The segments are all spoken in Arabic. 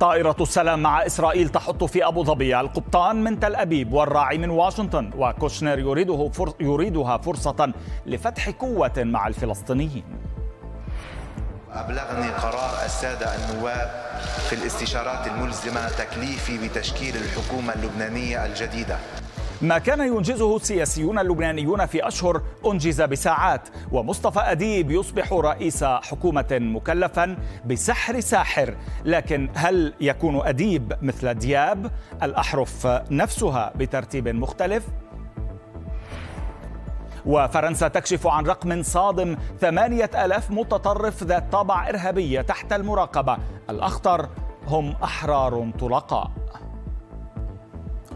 طائرة السلام مع إسرائيل تحط في أبو ظبي القبطان من تل أبيب والراعي من واشنطن وكوشنر يريده فرص يريدها فرصة لفتح قوة مع الفلسطينيين أبلغني قرار السادة النواب في الاستشارات الملزمة تكليفي بتشكيل الحكومة اللبنانية الجديدة ما كان ينجزه السياسيون اللبنانيون في أشهر أنجز بساعات ومصطفى أديب يصبح رئيس حكومة مكلفا بسحر ساحر لكن هل يكون أديب مثل دياب الأحرف نفسها بترتيب مختلف؟ وفرنسا تكشف عن رقم صادم ثمانية ألاف متطرف ذات طابع إرهابية تحت المراقبة الأخطر هم أحرار طلقاء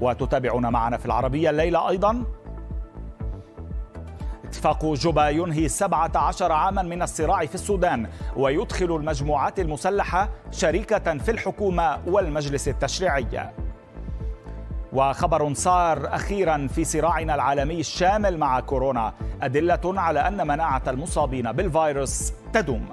وتتابعون معنا في العربية الليلة أيضا اتفاق جوبا ينهي 17 عاما من الصراع في السودان ويدخل المجموعات المسلحة شريكة في الحكومة والمجلس التشريعي وخبر صار اخيرا في صراعنا العالمي الشامل مع كورونا ادله على ان مناعه المصابين بالفيروس تدوم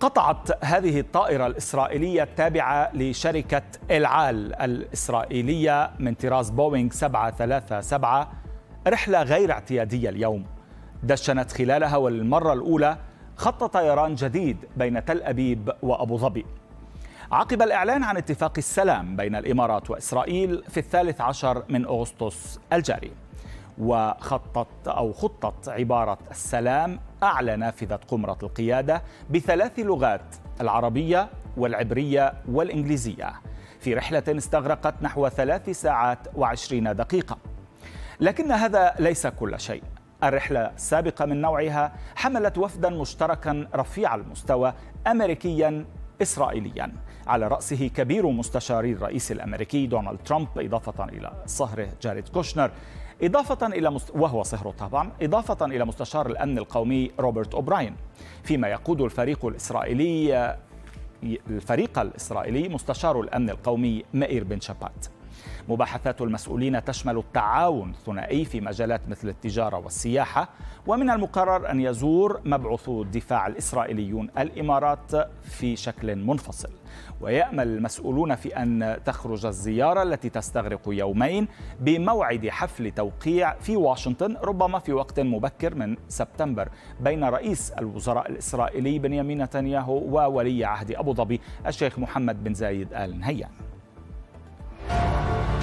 قطعت هذه الطائرة الإسرائيلية التابعة لشركة العال الإسرائيلية من طراز بوينغ 737 رحلة غير اعتيادية اليوم دشنت خلالها وللمرة الأولى خط طيران جديد بين تل أبيب وأبو ظبي عقب الإعلان عن اتفاق السلام بين الإمارات وإسرائيل في الثالث عشر من أغسطس الجاري وخطت أو خطت عبارة السلام أعلى نافذة قمرة القيادة بثلاث لغات العربية والعبرية والإنجليزية في رحلة استغرقت نحو ثلاث ساعات وعشرين دقيقة لكن هذا ليس كل شيء الرحلة السابقة من نوعها حملت وفدا مشتركا رفيع المستوى أمريكيا إسرائيليا على رأسه كبير مستشاري الرئيس الأمريكي دونالد ترامب إضافة إلى صهره جاريد كوشنر إضافة إلى مست... وهو صهره طبعا إضافة إلى مستشار الأمن القومي روبرت أوبراين فيما يقود الفريق الإسرائيلي الفريق الإسرائيلي مستشار الأمن القومي مائر بن شبات مباحثات المسؤولين تشمل التعاون الثنائي في مجالات مثل التجارة والسياحة ومن المقرر أن يزور مبعوثو الدفاع الإسرائيليون الإمارات في شكل منفصل ويأمل المسؤولون في أن تخرج الزيارة التي تستغرق يومين بموعد حفل توقيع في واشنطن ربما في وقت مبكر من سبتمبر بين رئيس الوزراء الإسرائيلي بنيامين نتنياهو وولي عهد أبو ظبي الشيخ محمد بن زايد آل نهيان Thank you.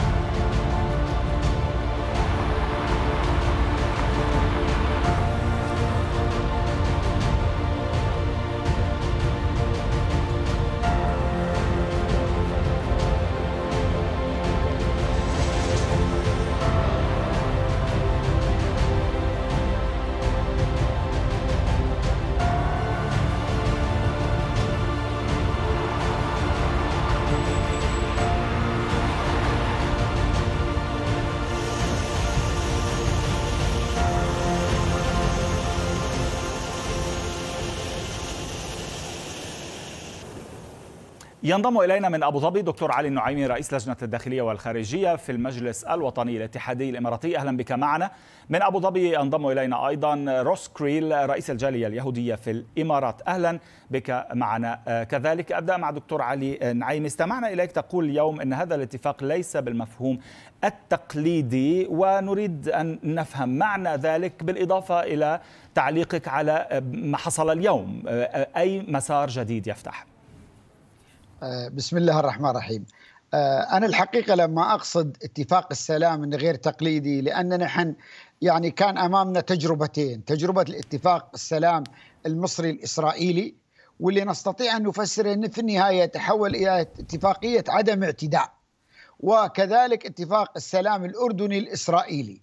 ينضم إلينا من أبو ظبي دكتور علي النعيمي رئيس لجنة الداخلية والخارجية في المجلس الوطني الاتحادي الإماراتي أهلا بك معنا من أبو ظبي ينضم إلينا أيضا روس كريل رئيس الجالية اليهودية في الإمارات أهلا بك معنا آه، كذلك أبدأ مع دكتور علي النعيمي استمعنا إليك تقول اليوم أن هذا الاتفاق ليس بالمفهوم التقليدي ونريد أن نفهم معنى ذلك بالإضافة إلى تعليقك على ما حصل اليوم آه، آه، أي مسار جديد يفتح آه، بسم الله الرحمن الرحيم آه، أنا الحقيقة لما أقصد اتفاق السلام غير تقليدي لأننا نحن يعني كان أمامنا تجربتين تجربة الاتفاق السلام المصري الإسرائيلي واللي نستطيع أن نفسره في النهاية تحول إلى اتفاقية عدم اعتداء وكذلك اتفاق السلام الأردني الإسرائيلي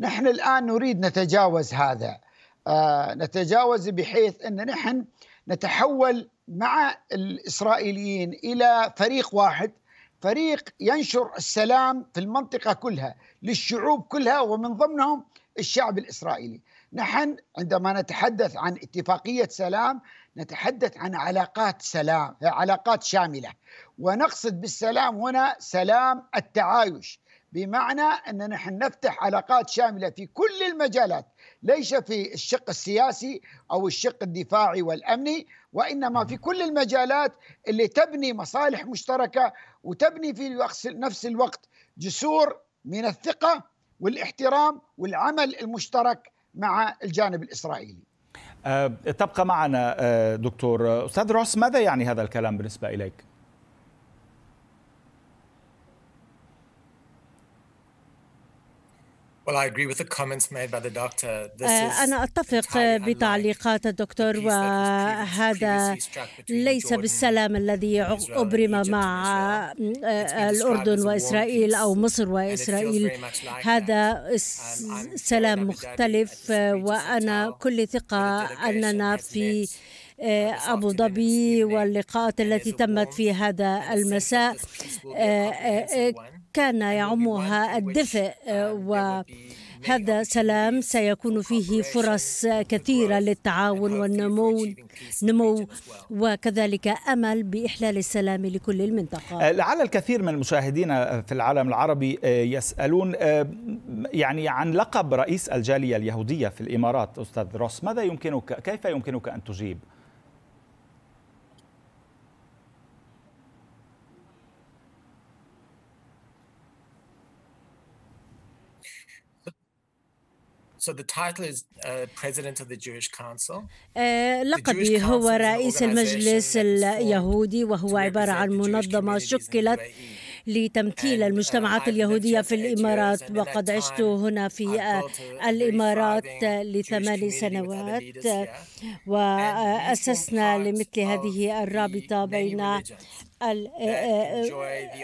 نحن الآن نريد نتجاوز هذا آه، نتجاوز بحيث أن نحن نتحول مع الإسرائيليين إلى فريق واحد فريق ينشر السلام في المنطقة كلها للشعوب كلها ومن ضمنهم الشعب الإسرائيلي نحن عندما نتحدث عن اتفاقية سلام نتحدث عن علاقات سلام علاقات شاملة ونقصد بالسلام هنا سلام التعايش بمعنى أن نحن نفتح علاقات شاملة في كل المجالات ليس في الشق السياسي او الشق الدفاعي والامني وانما في كل المجالات اللي تبني مصالح مشتركه وتبني في نفس الوقت جسور من الثقه والاحترام والعمل المشترك مع الجانب الاسرائيلي. أه تبقى معنا أه، دكتور استاذ روس ماذا يعني هذا الكلام بالنسبه اليك؟ آه، أنا أتفق بتعليقات الدكتور وهذا ليس بالسلام الذي أبرم مع آه، آه، الأردن وإسرائيل أو مصر وإسرائيل هذا سلام مختلف وأنا كل ثقة أننا في أبو ظبي واللقاءات التي تمت في هذا المساء كان يعمها الدفء آه، وهذا سلام سيكون فيه فرص كثيرة للتعاون والنمو نمو وكذلك أمل بإحلال السلام لكل المنطقة آه، لعل الكثير من المشاهدين آه، في العالم العربي يسألون يعني عن لقب رئيس الجالية اليهودية في الإمارات أستاذ روس ماذا يمكنك كيف يمكنك أن تجيب؟ So the title is uh, President of the Jewish Council. Uh, لقبي هو رئيس المجلس اليهودي وهو عبارة عن منظمة شكلت e. لتمثيل uh, المجتمعات اليهودية في الإمارات وقد عشت هنا في uh, الإمارات لثمان سنوات وأسسنا لمثل هذه الرابطة بين آه، آه،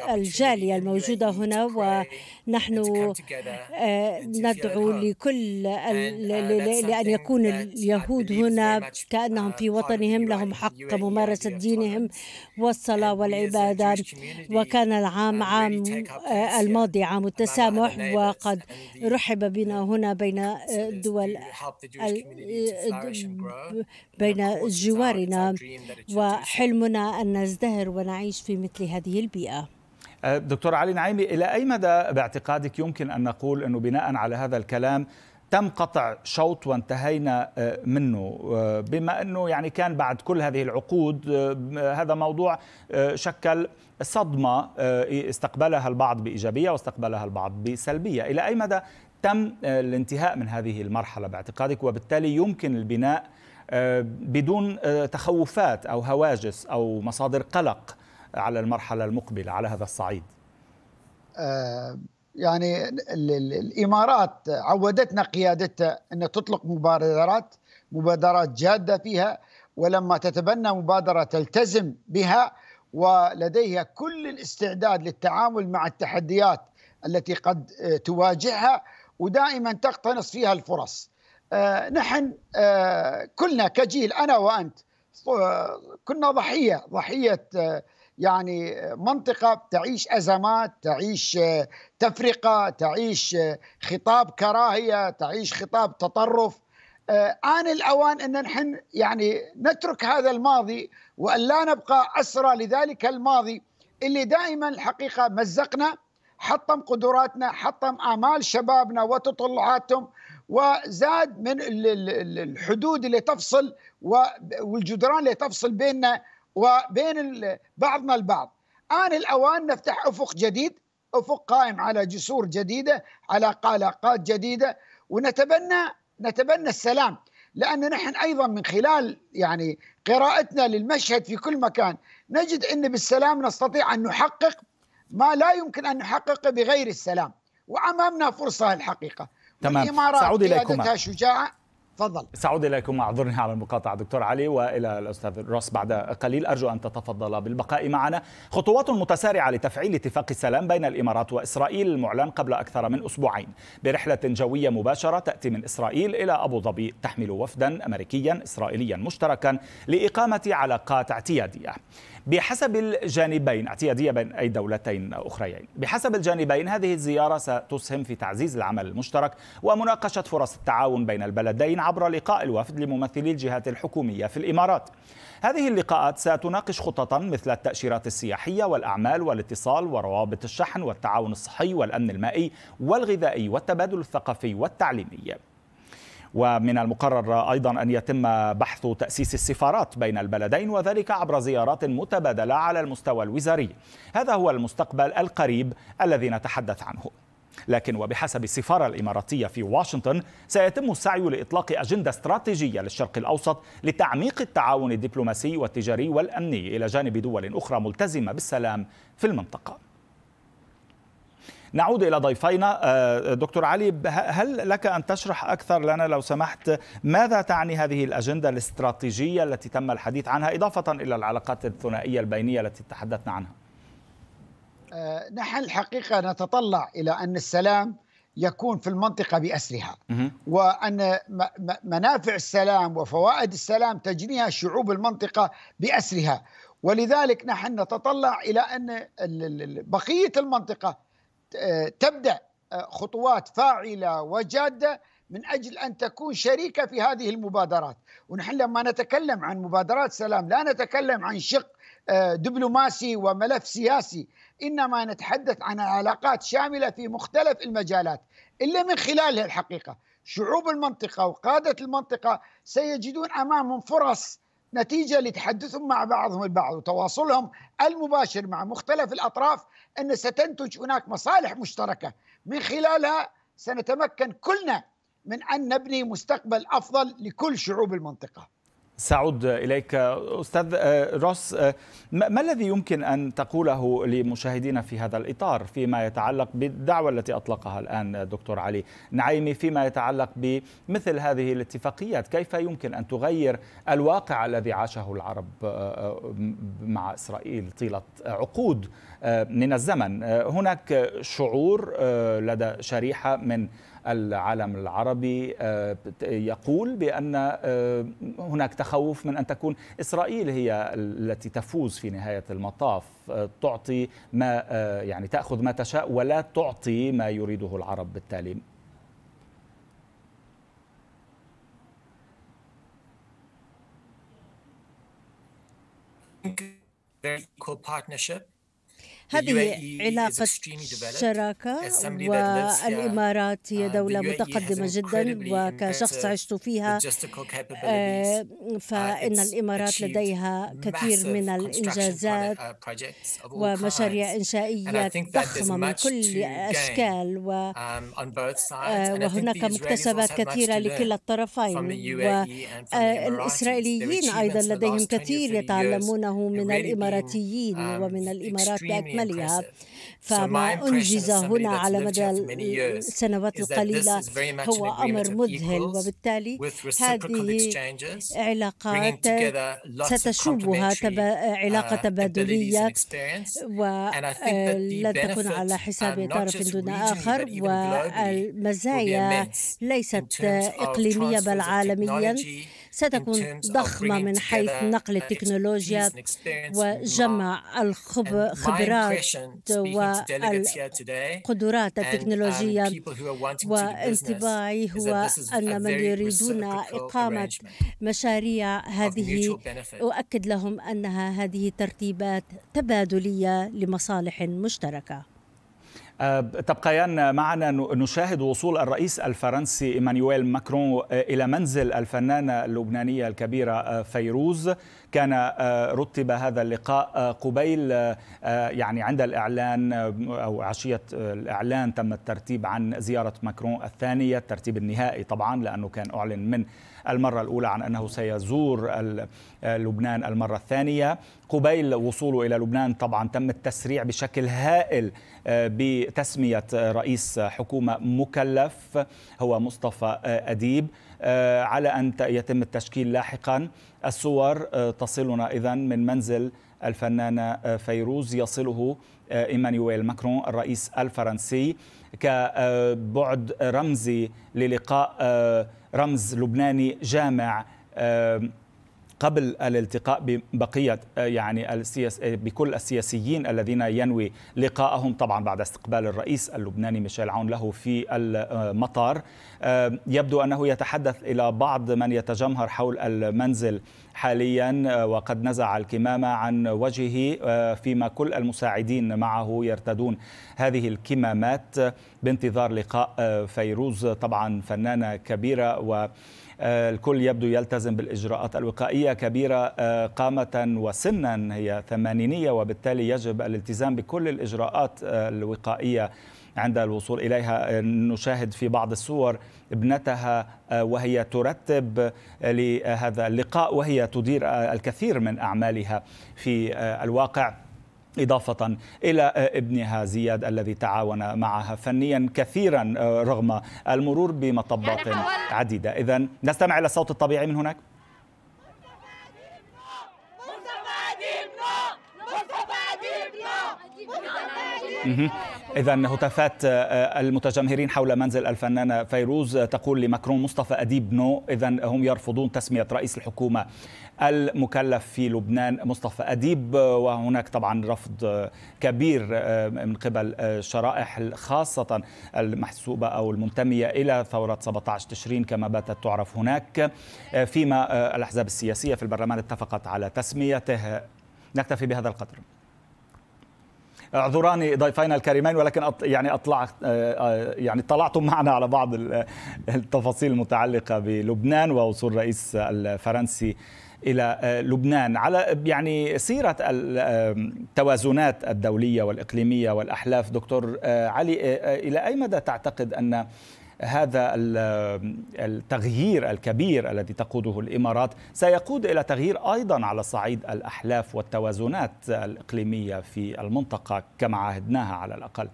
آه، الجالية الموجودة هنا ونحن ندعو لكل uh, لأن يكون اليهود هنا كأنهم uh, في وطنهم لهم حق e ممارسة دينهم والصلاة والعبادة وكان العام uh, عام الماضي عام التسامح وقد رحب بنا هنا بين دول بين جوارنا وحلمنا أن نزدهر ونعيش نعيش في مثل هذه البيئة أه، دكتور علي نعيمي إلى أي مدى باعتقادك يمكن أن نقول أنه بناء على هذا الكلام تم قطع شوط وانتهينا أه، منه أه، بما انه يعني كان بعد كل هذه العقود هذا موضوع شكل صدمه استقبلها البعض بايجابيه واستقبلها البعض بسلبيه، الى اي مدى تم الانتهاء من هذه المرحله باعتقادك وبالتالي يمكن البناء بدون تخوفات او هواجس او مصادر قلق على المرحلة المقبلة على هذا الصعيد؟ آه، يعني الإمارات عودتنا قيادتها أن تطلق مبادرات مبادرات جادة فيها ولما تتبنى مبادرة تلتزم بها ولديها كل الاستعداد للتعامل مع التحديات التي قد آه، تواجهها ودائما تقتنص فيها الفرص آه، نحن كلنا كجيل أنا وأنت كنا ضحية ضحية يعني منطقة تعيش أزمات تعيش آه، تفرقة تعيش آه، خطاب كراهية تعيش خطاب تطرف آه، آن الأوان أن نحن يعني نترك هذا الماضي وأن لا نبقى أسرى لذلك الماضي اللي دائما الحقيقة مزقنا حطم قدراتنا حطم آمال شبابنا وتطلعاتهم وزاد من الحدود اللي تفصل والجدران اللي تفصل بيننا وبين بعضنا البعض آن الأوان نفتح أفق جديد أفق قائم على جسور جديدة على قلقات جديدة ونتبنى نتبنى السلام لأن نحن أيضا من خلال يعني قراءتنا للمشهد في كل مكان نجد أن بالسلام نستطيع أن نحقق ما لا يمكن أن نحققه بغير السلام وأمامنا فرصة الحقيقة تمام سأعود إليكما شجاعة تفضل سعود إليكم أعذرني على المقاطعة دكتور علي وإلى الأستاذ روس بعد قليل أرجو أن تتفضل بالبقاء معنا خطوات متسارعة لتفعيل اتفاق السلام بين الإمارات وإسرائيل المعلن قبل أكثر من أسبوعين برحلة جوية مباشرة تأتي من إسرائيل إلى أبو ظبي تحمل وفدا أمريكيا إسرائيليا مشتركا لإقامة علاقات اعتيادية بحسب الجانبين اعتيادية بين أي دولتين أخريين بحسب الجانبين هذه الزيارة ستسهم في تعزيز العمل المشترك ومناقشة فرص التعاون بين البلدين عبر لقاء الوفد لممثلي الجهات الحكومية في الإمارات هذه اللقاءات ستناقش خططا مثل التأشيرات السياحية والأعمال والاتصال وروابط الشحن والتعاون الصحي والأمن المائي والغذائي والتبادل الثقافي والتعليمي ومن المقرر أيضا أن يتم بحث تأسيس السفارات بين البلدين وذلك عبر زيارات متبادلة على المستوى الوزاري هذا هو المستقبل القريب الذي نتحدث عنه لكن وبحسب السفارة الإماراتية في واشنطن سيتم السعي لإطلاق أجندة استراتيجية للشرق الأوسط لتعميق التعاون الدبلوماسي والتجاري والأمني إلى جانب دول أخرى ملتزمة بالسلام في المنطقة نعود إلى ضيفينا آه، دكتور علي هل لك أن تشرح أكثر لنا لو سمحت ماذا تعني هذه الأجندة الاستراتيجية التي تم الحديث عنها إضافة إلى العلاقات الثنائية البينية التي تحدثنا عنها آه، نحن الحقيقة نتطلع إلى أن السلام يكون في المنطقة بأسرها وأن منافع السلام وفوائد السلام تجنيها شعوب المنطقة بأسرها ولذلك نحن نتطلع إلى أن بقية المنطقة آه، تبدأ آه، خطوات فاعلة وجادة من أجل أن تكون شريكة في هذه المبادرات ونحن لما نتكلم عن مبادرات سلام لا نتكلم عن شق دبلوماسي وملف سياسي إنما نتحدث عن علاقات شاملة في مختلف المجالات الا من خلالها الحقيقة شعوب المنطقة وقادة المنطقة سيجدون أمامهم فرص نتيجة لتحدثهم مع بعضهم البعض وتواصلهم المباشر مع مختلف الأطراف أن ستنتج هناك مصالح مشتركة من خلالها سنتمكن كلنا من أن نبني مستقبل أفضل لكل شعوب المنطقة سأعود إليك أستاذ آه، روس آه، ما الذي يمكن أن تقوله لمشاهدينا في هذا الإطار فيما يتعلق بالدعوة التي أطلقها الآن دكتور علي نعيمي فيما يتعلق بمثل هذه الاتفاقيات كيف يمكن أن تغير الواقع الذي عاشه العرب آه، مع إسرائيل طيلة عقود من الزمن هناك شعور لدى شريحة من العالم العربي آه، يقول بأن آه، هناك تخوف من أن تكون إسرائيل هي التي تفوز في نهاية المطاف آه، تعطي ما يعني تأخذ ما تشاء ولا تعطي ما يريده العرب بالتالي partnership هذه e علاقة شراكة والإمارات هي uh, دولة e متقدمة جدا وكشخص عشت فيها آه، uh, فإن الإمارات لديها كثير من uh, الإنجازات ومشاريع إنشائية ضخمة من كل أشكال um, آه، وهناك مكتسبات كثيرة لكلا الطرفين والإسرائيليين e آه، أيضا لديهم كثير يتعلمونه من الإماراتيين um, ومن الإمارات بأكملها مالية فما أنجز هنا على مدى السنوات القليلة هو أمر مذهل وبالتالي هذه علاقات ستشوبها uh, علاقة تبادلية ولا آه، تكون على حساب طرف دون آخر والمزايا ليست إقليمية بل عالميا ستكون ضخمة من حيث نقل التكنولوجيا وجمع الخبرات والقدرات um, التكنولوجية وانطباعي هو أن من يريدون إقامة مشاريع هذه أؤكد لهم أنها هذه ترتيبات تبادلية لمصالح مشتركة تبقيان معنا نشاهد وصول الرئيس الفرنسي ايمانويل ماكرون آه، الى منزل الفنانه اللبنانيه الكبيره آه، فيروز كان آه، رتب هذا اللقاء قبيل يعني عند الاعلان او عشيه الاعلان تم الترتيب عن زياره ماكرون الثانيه الترتيب النهائي طبعا لانه كان اعلن من المرة الأولى عن أنه سيزور لبنان المرة الثانية قبيل وصوله إلى لبنان طبعا تم التسريع بشكل هائل آه، بتسمية رئيس حكومة مكلف هو مصطفى آه، أديب آه، على أن يتم التشكيل لاحقا الصور تصلنا إذا من منزل الفنانة فيروز يصله إيمانويل ماكرون الرئيس الفرنسي كبعد رمزي للقاء رمز لبناني جامع قبل الالتقاء ببقية آه، يعني السياس آه، بكل السياسيين الذين ينوي لقاءهم طبعا بعد استقبال الرئيس اللبناني ميشيل عون له في المطار يبدو أنه يتحدث إلى بعض من يتجمهر حول المنزل حاليا آه، وقد نزع الكمامة عن وجهه آه، فيما كل المساعدين معه يرتدون هذه الكمامات آه، بانتظار لقاء فيروز طبعا فنانة كبيرة و الكل يبدو يلتزم بالإجراءات الوقائية كبيرة قامة وسنا هي ثمانينية وبالتالي يجب الالتزام بكل الإجراءات الوقائية عند الوصول إليها نشاهد في بعض الصور ابنتها آه، وهي ترتب آه، لهذا اللقاء وهي تدير آه، الكثير من أعمالها في الواقع إضافة إلى ابنها زياد الذي تعاون معها فنيا كثيرا رغم المرور بمطبات يعني عديدة إذا نستمع إلى الصوت الطبيعي من هناك إذا هتافات آه، آه، المتجمهرين حول منزل الفنانة فيروز آه، تقول لمكرون مصطفى أديب نو إذا هم يرفضون تسمية رئيس الحكومة المكلف في لبنان مصطفى أديب وهناك طبعا رفض كبير من قبل الشرائح خاصة المحسوبة أو المنتمية إلى ثورة 17 تشرين كما باتت تعرف هناك فيما الأحزاب السياسية في البرلمان اتفقت على تسميته نكتفي بهذا القدر اعذراني ضيفينا الكريمين ولكن يعني اطلعت آه، آه، يعني اطلعتم معنا على بعض التفاصيل المتعلقه بلبنان ووصول الرئيس الفرنسي الى آه، لبنان على يعني سيره التوازنات الدوليه والاقليميه والاحلاف دكتور علي الى اي مدى تعتقد ان هذا التغيير الكبير الذي تقوده الامارات سيقود الى تغيير ايضا على صعيد الاحلاف والتوازنات الاقليميه في المنطقه كما عهدناها على الاقل.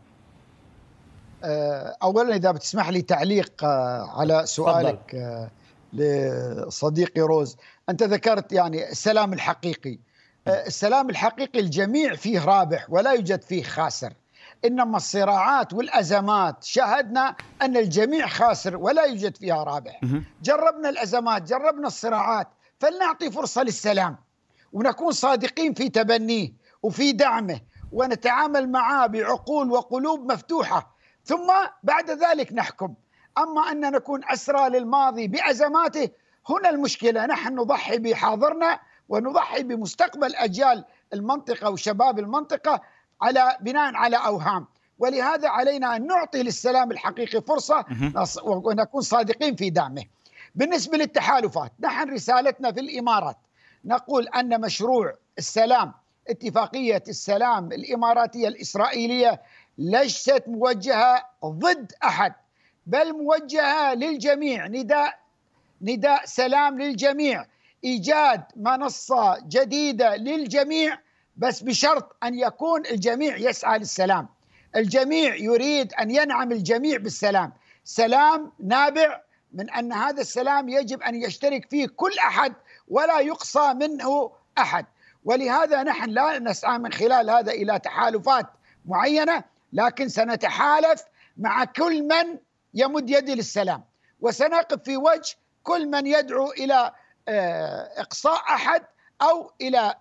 آه، اولا اذا بتسمح لي تعليق آه، على سؤالك فضل. آه، لصديقي روز انت ذكرت يعني السلام الحقيقي السلام الحقيقي الجميع فيه رابح ولا يوجد فيه خاسر انما الصراعات والازمات شاهدنا ان الجميع خاسر ولا يوجد فيها رابح جربنا الازمات جربنا الصراعات فلنعطي فرصه للسلام ونكون صادقين في تبنيه وفي دعمه ونتعامل معاه بعقول وقلوب مفتوحه ثم بعد ذلك نحكم اما ان نكون اسرى للماضي بازماته هنا المشكله نحن نضحي بحاضرنا ونضحي بمستقبل اجيال المنطقه وشباب المنطقه على بناء على اوهام ولهذا علينا ان نعطي للسلام الحقيقي فرصه ونكون صادقين في دعمه. بالنسبه للتحالفات، نحن رسالتنا في الامارات نقول ان مشروع السلام اتفاقيه السلام الاماراتيه الاسرائيليه ليست موجهه ضد احد بل موجهه للجميع نداء نداء سلام للجميع ايجاد منصه جديده للجميع بس بشرط أن يكون الجميع يسعى للسلام الجميع يريد أن ينعم الجميع بالسلام سلام نابع من أن هذا السلام يجب أن يشترك فيه كل أحد ولا يقصى منه أحد ولهذا نحن لا نسعى من خلال هذا إلى تحالفات معينة لكن سنتحالف مع كل من يمد يدي للسلام وسنقف في وجه كل من يدعو إلى آه، إقصاء أحد أو إلى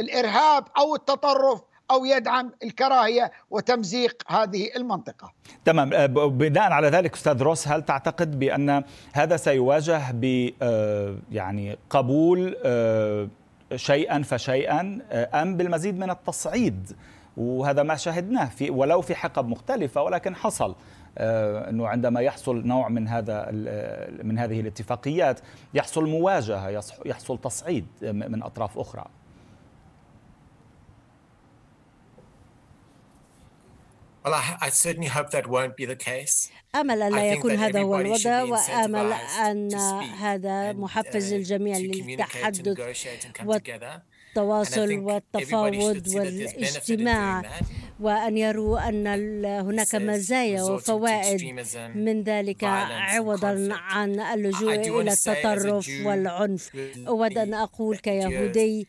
الارهاب او التطرف او يدعم الكراهيه وتمزيق هذه المنطقه. تمام أه، بناء على ذلك استاذ روس هل تعتقد بان هذا سيواجه ب أه، يعني قبول أه، شيئا فشيئا ام بالمزيد من التصعيد؟ وهذا ما شاهدناه في ولو في حقب مختلفه ولكن حصل انه عندما يحصل نوع من هذا من هذه الاتفاقيات يحصل مواجهه يحصل تصعيد من اطراف اخرى. أمل أن لا يكون هذا هو الوضع وأمل أن هذا محفز uh, الجميع للتحدث والتواصل والتفاوض والاجتماع وأن يروا أن هناك مزايا وفوائد من ذلك عوضا عن اللجوء إلى التطرف والعنف أود أن أقول كيهودي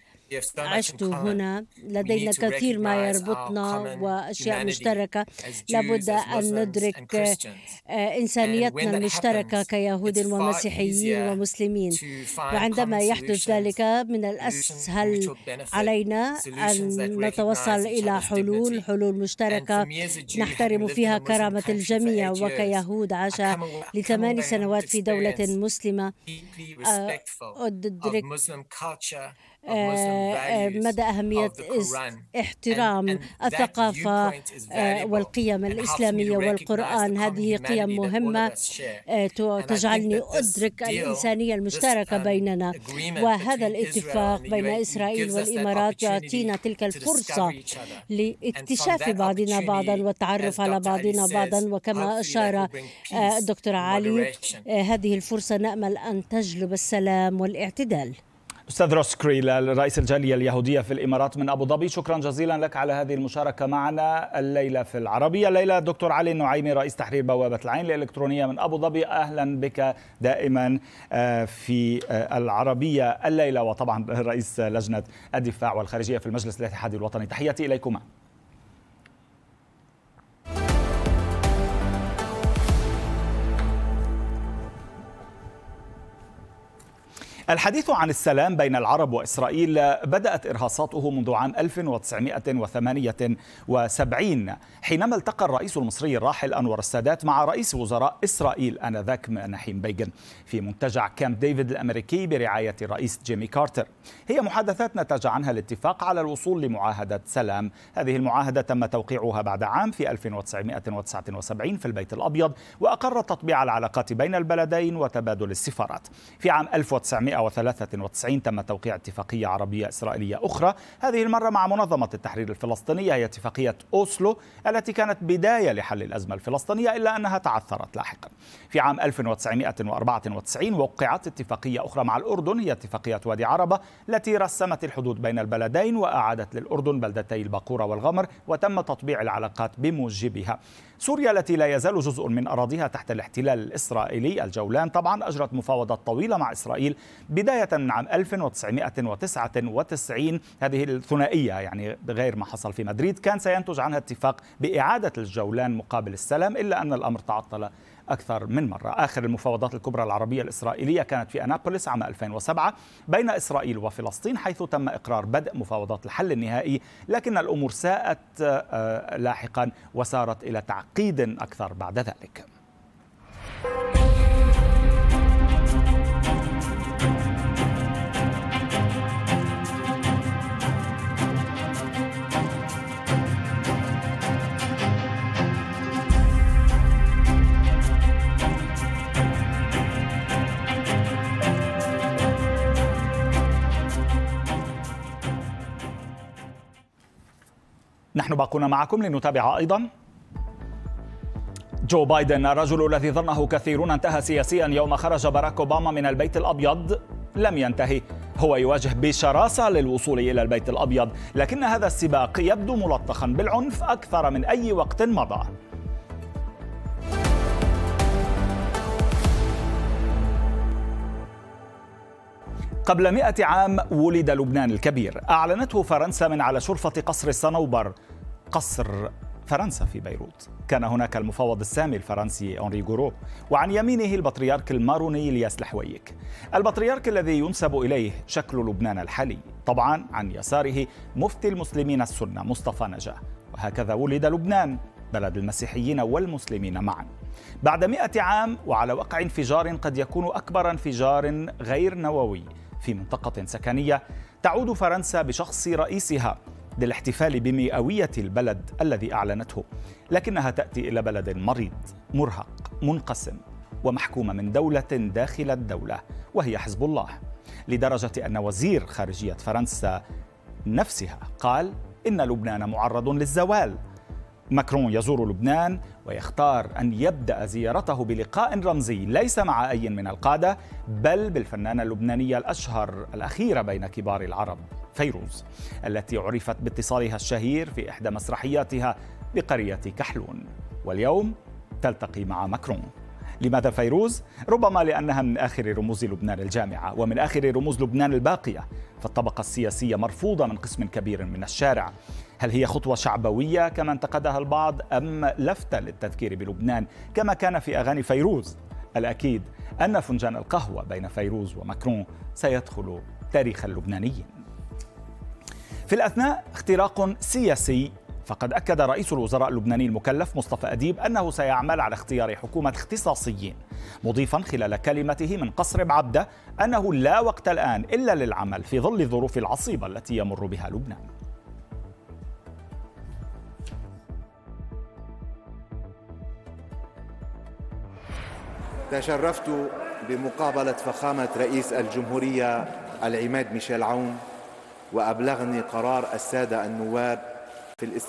عشت هنا لدينا كثير ما يربطنا وأشياء مشتركة لابد أن ندرك آه، إنسانيتنا المشتركة كيهود ومسيحيين ومسلمين وعندما يحدث ذلك من الأسهل علينا أن نتوصل إلى حلول حلول مشتركة نحترم فيها كرامة الجميع وكيهود عاش لثمان سنوات في دولة مسلمة آه، أدرك آه، آه، مدى أهمية احترام الثقافة آه، والقيم الإسلامية والقرآن هذه قيم مهمة تجعلني أدرك الإنسانية المشتركة um, بيننا وهذا الاتفاق بين e إسرائيل والإمارات يعطينا تلك الفرصة لاكتشاف بعضنا بعضا والتعرف على بعضنا بعضا وكما أشار الدكتور علي هذه الفرصة نأمل أن تجلب السلام والاعتدال أستاذ روس كريل رئيس الجالية اليهودية في الإمارات من أبو ظبي شكرا جزيلا لك على هذه المشاركة معنا الليلة في العربية الليلة دكتور علي النعيمي رئيس تحرير بوابة العين الإلكترونية من أبو ظبي أهلا بك دائما آه، في آه، العربية الليلة وطبعا رئيس لجنة الدفاع والخارجية في المجلس الاتحادي الوطني تحياتي إليكما الحديث عن السلام بين العرب وإسرائيل بدأت إرهاصاته منذ عام 1978 حينما التقى الرئيس المصري الراحل أنور السادات مع رئيس وزراء إسرائيل آنذاك نحيم بيجن في منتجع كامب ديفيد الأمريكي برعاية الرئيس جيمي كارتر هي محادثات نتج عنها الاتفاق على الوصول لمعاهدة سلام هذه المعاهدة تم توقيعها بعد عام في 1979 في البيت الأبيض وأقر تطبيع العلاقات بين البلدين وتبادل السفارات في عام 1900 1993 تم توقيع اتفاقية عربية إسرائيلية أخرى هذه المرة مع منظمة التحرير الفلسطينية هي اتفاقية أوسلو التي كانت بداية لحل الأزمة الفلسطينية إلا أنها تعثرت لاحقا في عام 1994 وقعت اتفاقية أخرى مع الأردن هي اتفاقية وادي عربة التي رسمت الحدود بين البلدين وأعادت للأردن بلدتي الباقورة والغمر وتم تطبيع العلاقات بموجبها سوريا التي لا يزال جزء من أراضيها تحت الاحتلال الإسرائيلي الجولان طبعا أجرت مفاوضات طويلة مع إسرائيل بداية من عام 1999 هذه الثنائية يعني غير ما حصل في مدريد كان سينتج عنها اتفاق بإعادة الجولان مقابل السلام إلا أن الأمر تعطل أكثر من مرة آخر المفاوضات الكبرى العربية الإسرائيلية كانت في أنابوليس عام 2007 بين إسرائيل وفلسطين حيث تم إقرار بدء مفاوضات الحل النهائي لكن الأمور ساءت آه، آه، لاحقا وسارت إلى تعقيد أكثر بعد ذلك نحن باقون معكم لنتابع أيضا جو بايدن الرجل الذي ظنه كثيرون انتهى سياسيا يوم خرج باراك أوباما من البيت الأبيض لم ينتهي هو يواجه بشراسة للوصول إلى البيت الأبيض لكن هذا السباق يبدو ملطخا بالعنف أكثر من أي وقت مضى قبل مئة عام ولد لبنان الكبير أعلنته فرنسا من على شرفة قصر الصنوبر قصر فرنسا في بيروت كان هناك المفوض السامي الفرنسي أنري جورو وعن يمينه البطريرك الماروني الياس لحويك البطريرك الذي ينسب إليه شكل لبنان الحالي طبعا عن يساره مفتي المسلمين السنة مصطفى نجا وهكذا ولد لبنان بلد المسيحيين والمسلمين معا بعد مئة عام وعلى وقع انفجار قد يكون أكبر انفجار غير نووي في منطقة سكنية تعود فرنسا بشخص رئيسها للاحتفال بمئوية البلد الذي أعلنته لكنها تأتي إلى بلد مريض مرهق منقسم ومحكومة من دولة داخل الدولة وهي حزب الله لدرجة أن وزير خارجية فرنسا نفسها قال إن لبنان معرض للزوال ماكرون يزور لبنان ويختار أن يبدأ زيارته بلقاء رمزي ليس مع أي من القادة بل بالفنانة اللبنانية الأشهر الأخيرة بين كبار العرب فيروز التي عرفت باتصالها الشهير في إحدى مسرحياتها بقرية كحلون واليوم تلتقي مع ماكرون لماذا فيروز؟ ربما لأنها من آخر رموز لبنان الجامعة ومن آخر رموز لبنان الباقية فالطبقة السياسية مرفوضة من قسم كبير من الشارع هل هي خطوة شعبوية كما انتقدها البعض أم لفتة للتذكير بلبنان كما كان في أغاني فيروز الأكيد أن فنجان القهوة بين فيروز وماكرون سيدخل تاريخ اللبنانيين في الأثناء اختراق سياسي فقد أكد رئيس الوزراء اللبناني المكلف مصطفى أديب أنه سيعمل على اختيار حكومة اختصاصيين مضيفا خلال كلمته من قصر بعبدة أنه لا وقت الآن إلا للعمل في ظل الظروف العصيبة التي يمر بها لبنان تشرفت بمقابلة فخامة رئيس الجمهورية العماد ميشيل عون وأبلغني قرار السادة النواب في الاستثمارات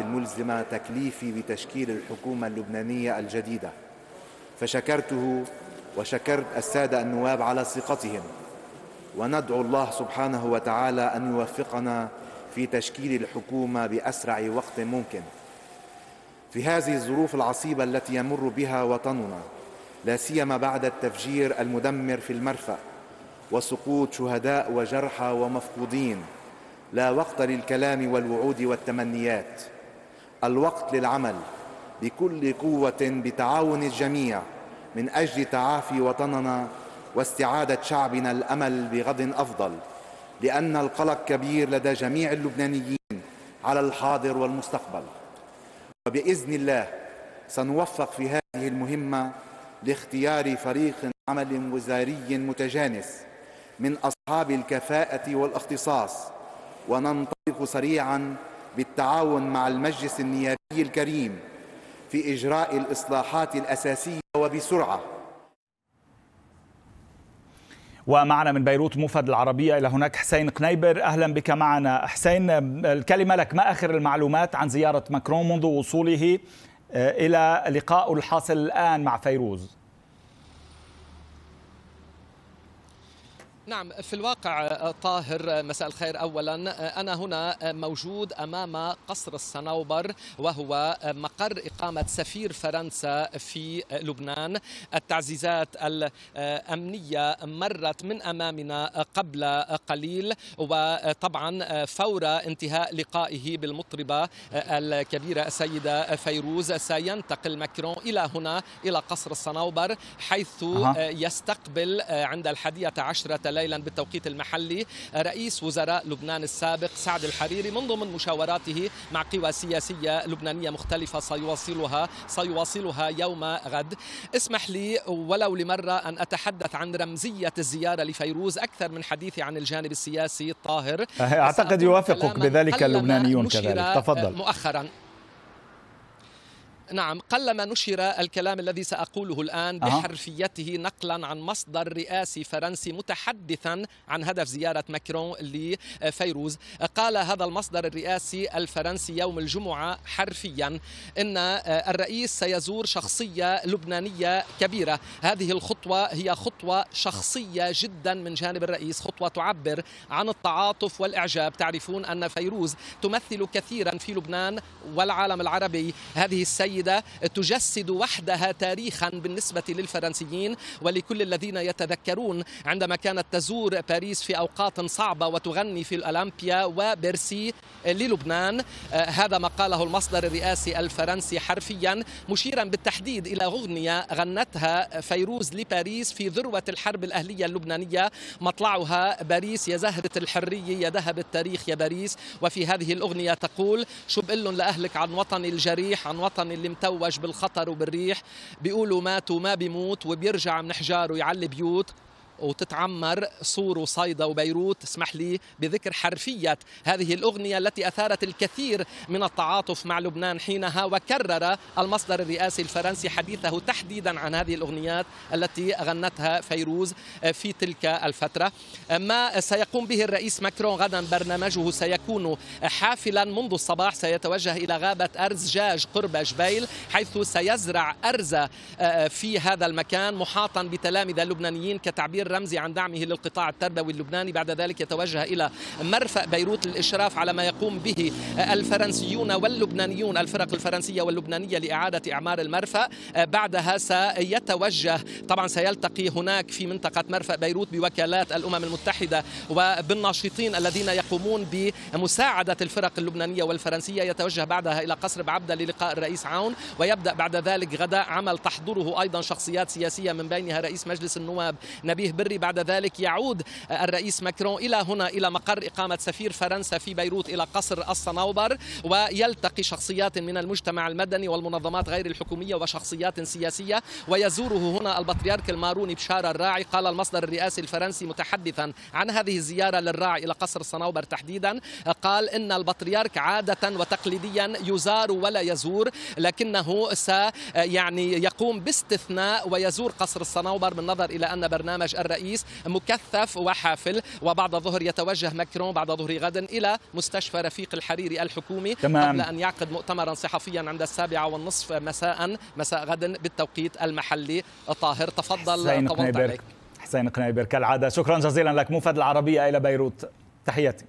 الملزمة تكليفي بتشكيل الحكومة اللبنانية الجديدة فشكرته وشكرت السادة النواب على ثقتهم وندعو الله سبحانه وتعالى أن يوفقنا في تشكيل الحكومة بأسرع وقت ممكن في هذه الظروف العصيبة التي يمر بها وطننا لا سيما بعد التفجير المدمر في المرفأ وسقوط شهداء وجرحى ومفقودين لا وقت للكلام والوعود والتمنيات الوقت للعمل بكل قوة بتعاون الجميع من أجل تعافي وطننا واستعادة شعبنا الأمل بغد أفضل لأن القلق كبير لدى جميع اللبنانيين على الحاضر والمستقبل وبإذن الله سنوفق في هذه المهمة لاختيار فريق عمل وزاري متجانس من أصحاب الكفاءة والاختصاص وننطلق سريعا بالتعاون مع المجلس النيابي الكريم في إجراء الإصلاحات الأساسية وبسرعة ومعنا من بيروت موفد العربية إلى هناك حسين قنيبر أهلا بك معنا حسين الكلمة لك ما آخر المعلومات عن زيارة ماكرون منذ وصوله آه، إلى لقاء الحاصل الآن مع فيروز نعم في الواقع آه، طاهر آه، مساء الخير اولا آه، انا هنا موجود امام قصر الصنوبر وهو مقر اقامه سفير فرنسا في لبنان التعزيزات الامنيه مرت من امامنا قبل قليل وطبعا فور انتهاء لقائه بالمطربه الكبيره السيده فيروز سينتقل ماكرون الى هنا الى قصر الصنوبر حيث يستقبل عند الحادية عشرة ليلا بالتوقيت المحلي رئيس وزراء لبنان السابق سعد الحريري من ضمن مشاوراته مع قوى سياسية لبنانية مختلفة سيواصلها سيواصلها يوم غد اسمح لي ولو لمرة أن أتحدث عن رمزية الزيارة لفيروز أكثر من حديثي عن الجانب السياسي الطاهر أعتقد يوافقك بذلك اللبنانيون كذلك تفضل مؤخرا نعم قلما نشر الكلام الذي سأقوله الآن بحرفيته نقلا عن مصدر رئاسي فرنسي متحدثا عن هدف زيارة ماكرون لفيروز قال هذا المصدر الرئاسي الفرنسي يوم الجمعة حرفيا إن الرئيس سيزور شخصية لبنانية كبيرة هذه الخطوة هي خطوة شخصية جدا من جانب الرئيس خطوة تعبر عن التعاطف والإعجاب تعرفون أن فيروز تمثل كثيرا في لبنان والعالم العربي هذه السيدة جيدة تجسد وحدها تاريخا بالنسبة للفرنسيين ولكل الذين يتذكرون عندما كانت تزور باريس في أوقات صعبة وتغني في الأولمبيا وبيرسي للبنان آه، هذا ما قاله المصدر الرئاسي الفرنسي حرفيا مشيرا بالتحديد إلى أغنية غنتها فيروز لباريس في ذروة الحرب الأهلية اللبنانية مطلعها باريس يا زهرة الحرية يا ذهب التاريخ يا باريس وفي هذه الأغنية تقول شو شبل لأهلك عن وطني الجريح عن وطني اللي متوج بالخطر وبالريح بيقولوا مات وما بيموت وبيرجع من حجاره يعلي بيوت وتتعمر صور وصيدا وبيروت اسمح لي بذكر حرفية هذه الأغنية التي أثارت الكثير من التعاطف مع لبنان حينها وكرر المصدر الرئاسي الفرنسي حديثه تحديدا عن هذه الأغنيات التي غنتها فيروز في تلك الفترة ما سيقوم به الرئيس ماكرون غدا برنامجه سيكون حافلا منذ الصباح سيتوجه إلى غابة أرزجاج قرب جبيل حيث سيزرع أرزة في هذا المكان محاطا بتلامذة لبنانيين كتعبير الرمزي عن دعمه للقطاع التربوي اللبناني بعد ذلك يتوجه إلى مرفأ بيروت للإشراف على ما يقوم به الفرنسيون واللبنانيون الفرق الفرنسية واللبنانية لإعادة إعمار المرفأ بعدها سيتوجه طبعا سيلتقي هناك في منطقة مرفأ بيروت بوكالات الأمم المتحدة وبالناشطين الذين يقومون بمساعدة الفرق اللبنانية والفرنسية يتوجه بعدها إلى قصر بعبدة للقاء الرئيس عون ويبدأ بعد ذلك غداء عمل تحضره أيضا شخصيات سياسية من بينها رئيس مجلس النواب نبيه البري بعد ذلك يعود الرئيس ماكرون إلى هنا إلى مقر إقامة سفير فرنسا في بيروت إلى قصر الصنوبر ويلتقي شخصيات من المجتمع المدني والمنظمات غير الحكومية وشخصيات سياسية ويزوره هنا البطريرك الماروني بشار الراعي قال المصدر الرئاسي الفرنسي متحدثا عن هذه الزيارة للراعي إلى قصر الصنوبر تحديدا قال إن البطريرك عادة وتقليديا يزار ولا يزور لكنه س يعني يقوم باستثناء ويزور قصر الصنوبر بالنظر إلى أن برنامج الرئيس مكثف وحافل وبعد الظهر يتوجه ماكرون بعد ظهر غد إلى مستشفى رفيق الحريري الحكومي تمام. قبل أن يعقد مؤتمرا صحفيا عند السابعة والنصف مساء مساء غد بالتوقيت المحلي طاهر تفضل حسين عليك حسين قنيبر كالعادة شكرا جزيلا لك موفد العربية إلى بيروت تحياتي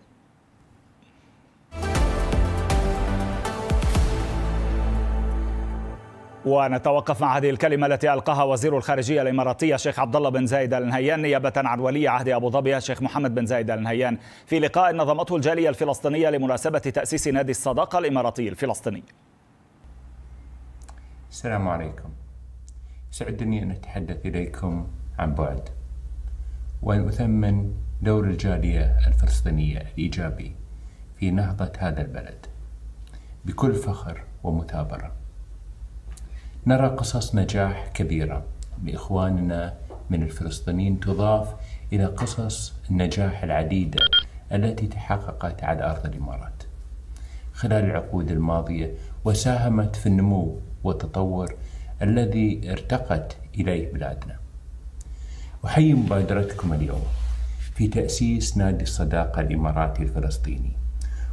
ونتوقف مع هذه الكلمه التي القاها وزير الخارجيه الاماراتيه الشيخ عبد الله بن زايد ال نهيان نيابه عن ولي عهد ابو ظبي الشيخ محمد بن زايد ال نهيان في لقاء نظمته الجاليه الفلسطينيه لمناسبه تاسيس نادي الصداقه الاماراتي الفلسطيني. السلام عليكم. سعدني ان اتحدث اليكم عن بعد وان اثمن دور الجاليه الفلسطينيه الايجابي في نهضه هذا البلد بكل فخر ومثابره. نرى قصص نجاح كبيرة لإخواننا من الفلسطينيين تضاف إلى قصص النجاح العديدة التي تحققت على أرض الإمارات خلال العقود الماضية وساهمت في النمو والتطور الذي ارتقت إليه بلادنا أحيي مبادرتكم اليوم في تأسيس نادي الصداقة الإماراتي الفلسطيني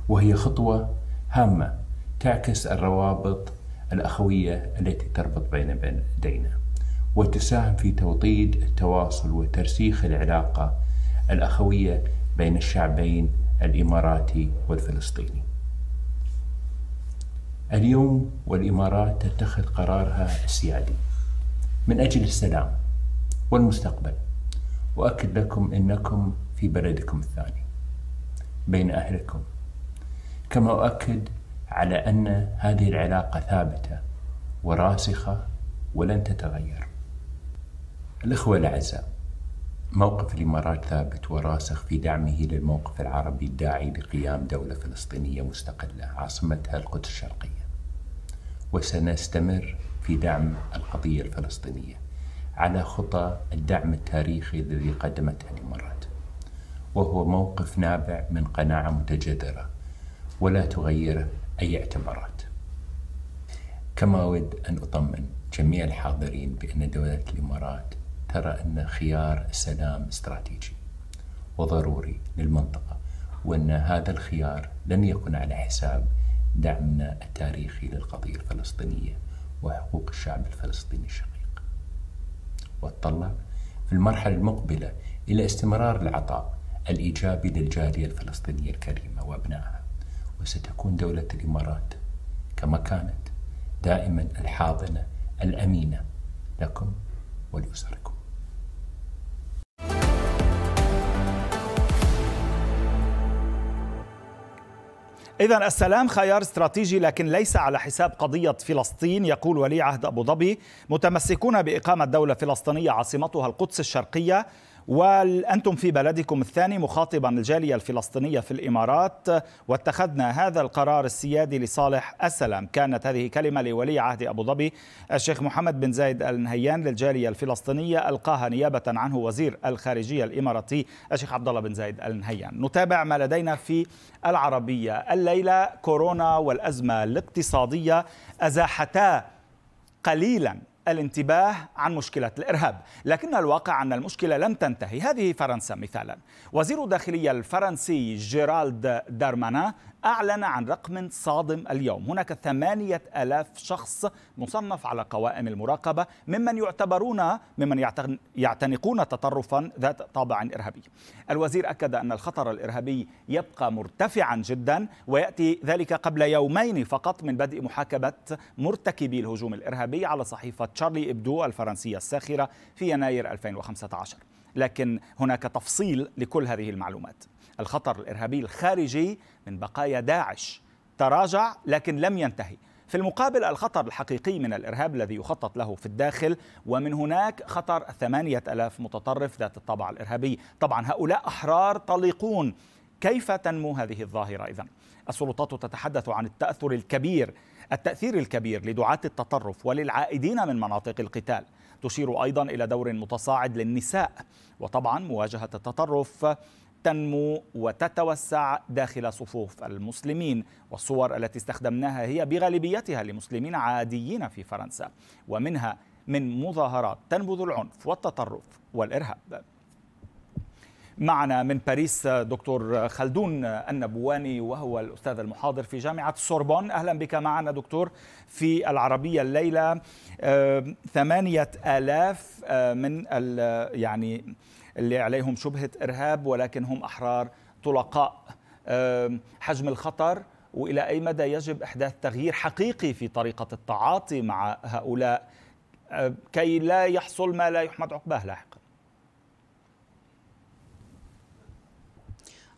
وهي خطوة هامة تعكس الروابط الأخوية التي تربط بين بلدينا وتساهم في توطيد التواصل وترسيخ العلاقة الأخوية بين الشعبين الإماراتي والفلسطيني اليوم والإمارات تتخذ قرارها السيادي من أجل السلام والمستقبل وأكد لكم أنكم في بلدكم الثاني بين أهلكم كما أؤكد على ان هذه العلاقه ثابته وراسخه ولن تتغير. الاخوه الاعزاء موقف الامارات ثابت وراسخ في دعمه للموقف العربي الداعي لقيام دوله فلسطينيه مستقله عاصمتها القدس الشرقيه. وسنستمر في دعم القضيه الفلسطينيه على خطى الدعم التاريخي الذي قدمته الامارات. وهو موقف نابع من قناعه متجذره ولا تغيره أي اعتبارات كما أود أن أطمئن جميع الحاضرين بأن دولة الإمارات ترى أن خيار السلام استراتيجي وضروري للمنطقة وأن هذا الخيار لن يكون على حساب دعمنا التاريخي للقضية الفلسطينية وحقوق الشعب الفلسطيني الشقيق واتطلع في المرحلة المقبلة إلى استمرار العطاء الإيجابي للجالية الفلسطينية الكريمة وأبنائها وستكون دولة الإمارات كما كانت دائما الحاضنة الأمينة لكم ولأسركم إذا السلام خيار استراتيجي لكن ليس على حساب قضية فلسطين يقول ولي عهد أبو ظبي متمسكون بإقامة دولة فلسطينية عاصمتها القدس الشرقية وأنتم في بلدكم الثاني مخاطبا الجالية الفلسطينية في الإمارات واتخذنا هذا القرار السيادي لصالح السلام كانت هذه كلمة لولي عهد أبو ظبي الشيخ محمد بن زايد آل نهيان للجالية الفلسطينية ألقاها نيابة عنه وزير الخارجية الإماراتي الشيخ عبد الله بن زايد آل نهيان نتابع ما لدينا في العربية الليلة كورونا والأزمة الاقتصادية أزاحتا قليلا الانتباه عن مشكلة الإرهاب لكن الواقع أن المشكلة لم تنتهي هذه فرنسا مثالا وزير الداخلية الفرنسي جيرالد دارمانا أعلن عن رقم صادم اليوم هناك ثمانية ألاف شخص مصنف على قوائم المراقبة ممن يعتبرون ممن يعتنقون تطرفا ذات طابع إرهابي الوزير أكد أن الخطر الإرهابي يبقى مرتفعا جدا ويأتي ذلك قبل يومين فقط من بدء محاكمة مرتكبي الهجوم الإرهابي على صحيفة تشارلي إبدو الفرنسية الساخرة في يناير 2015 لكن هناك تفصيل لكل هذه المعلومات الخطر الإرهابي الخارجي من بقايا داعش تراجع لكن لم ينتهي في المقابل الخطر الحقيقي من الإرهاب الذي يخطط له في الداخل ومن هناك خطر ثمانية ألاف متطرف ذات الطابع الإرهابي طبعا هؤلاء أحرار طليقون كيف تنمو هذه الظاهرة إذا؟ السلطات تتحدث عن التأثر الكبير التأثير الكبير لدعاة التطرف وللعائدين من مناطق القتال تشير أيضا إلى دور متصاعد للنساء وطبعا مواجهة التطرف تنمو وتتوسع داخل صفوف المسلمين والصور التي استخدمناها هي بغالبيتها لمسلمين عاديين في فرنسا ومنها من مظاهرات تنبذ العنف والتطرف والإرهاب معنا من باريس دكتور خلدون النبواني وهو الأستاذ المحاضر في جامعة سوربون أهلا بك معنا دكتور في العربية الليلة آه، ثمانية آلاف آه، من يعني اللي عليهم شبهة إرهاب ولكن هم أحرار طلقاء حجم الخطر وإلى أي مدى يجب إحداث تغيير حقيقي في طريقة التعاطي مع هؤلاء كي لا يحصل ما لا يحمد عقباه لاحقا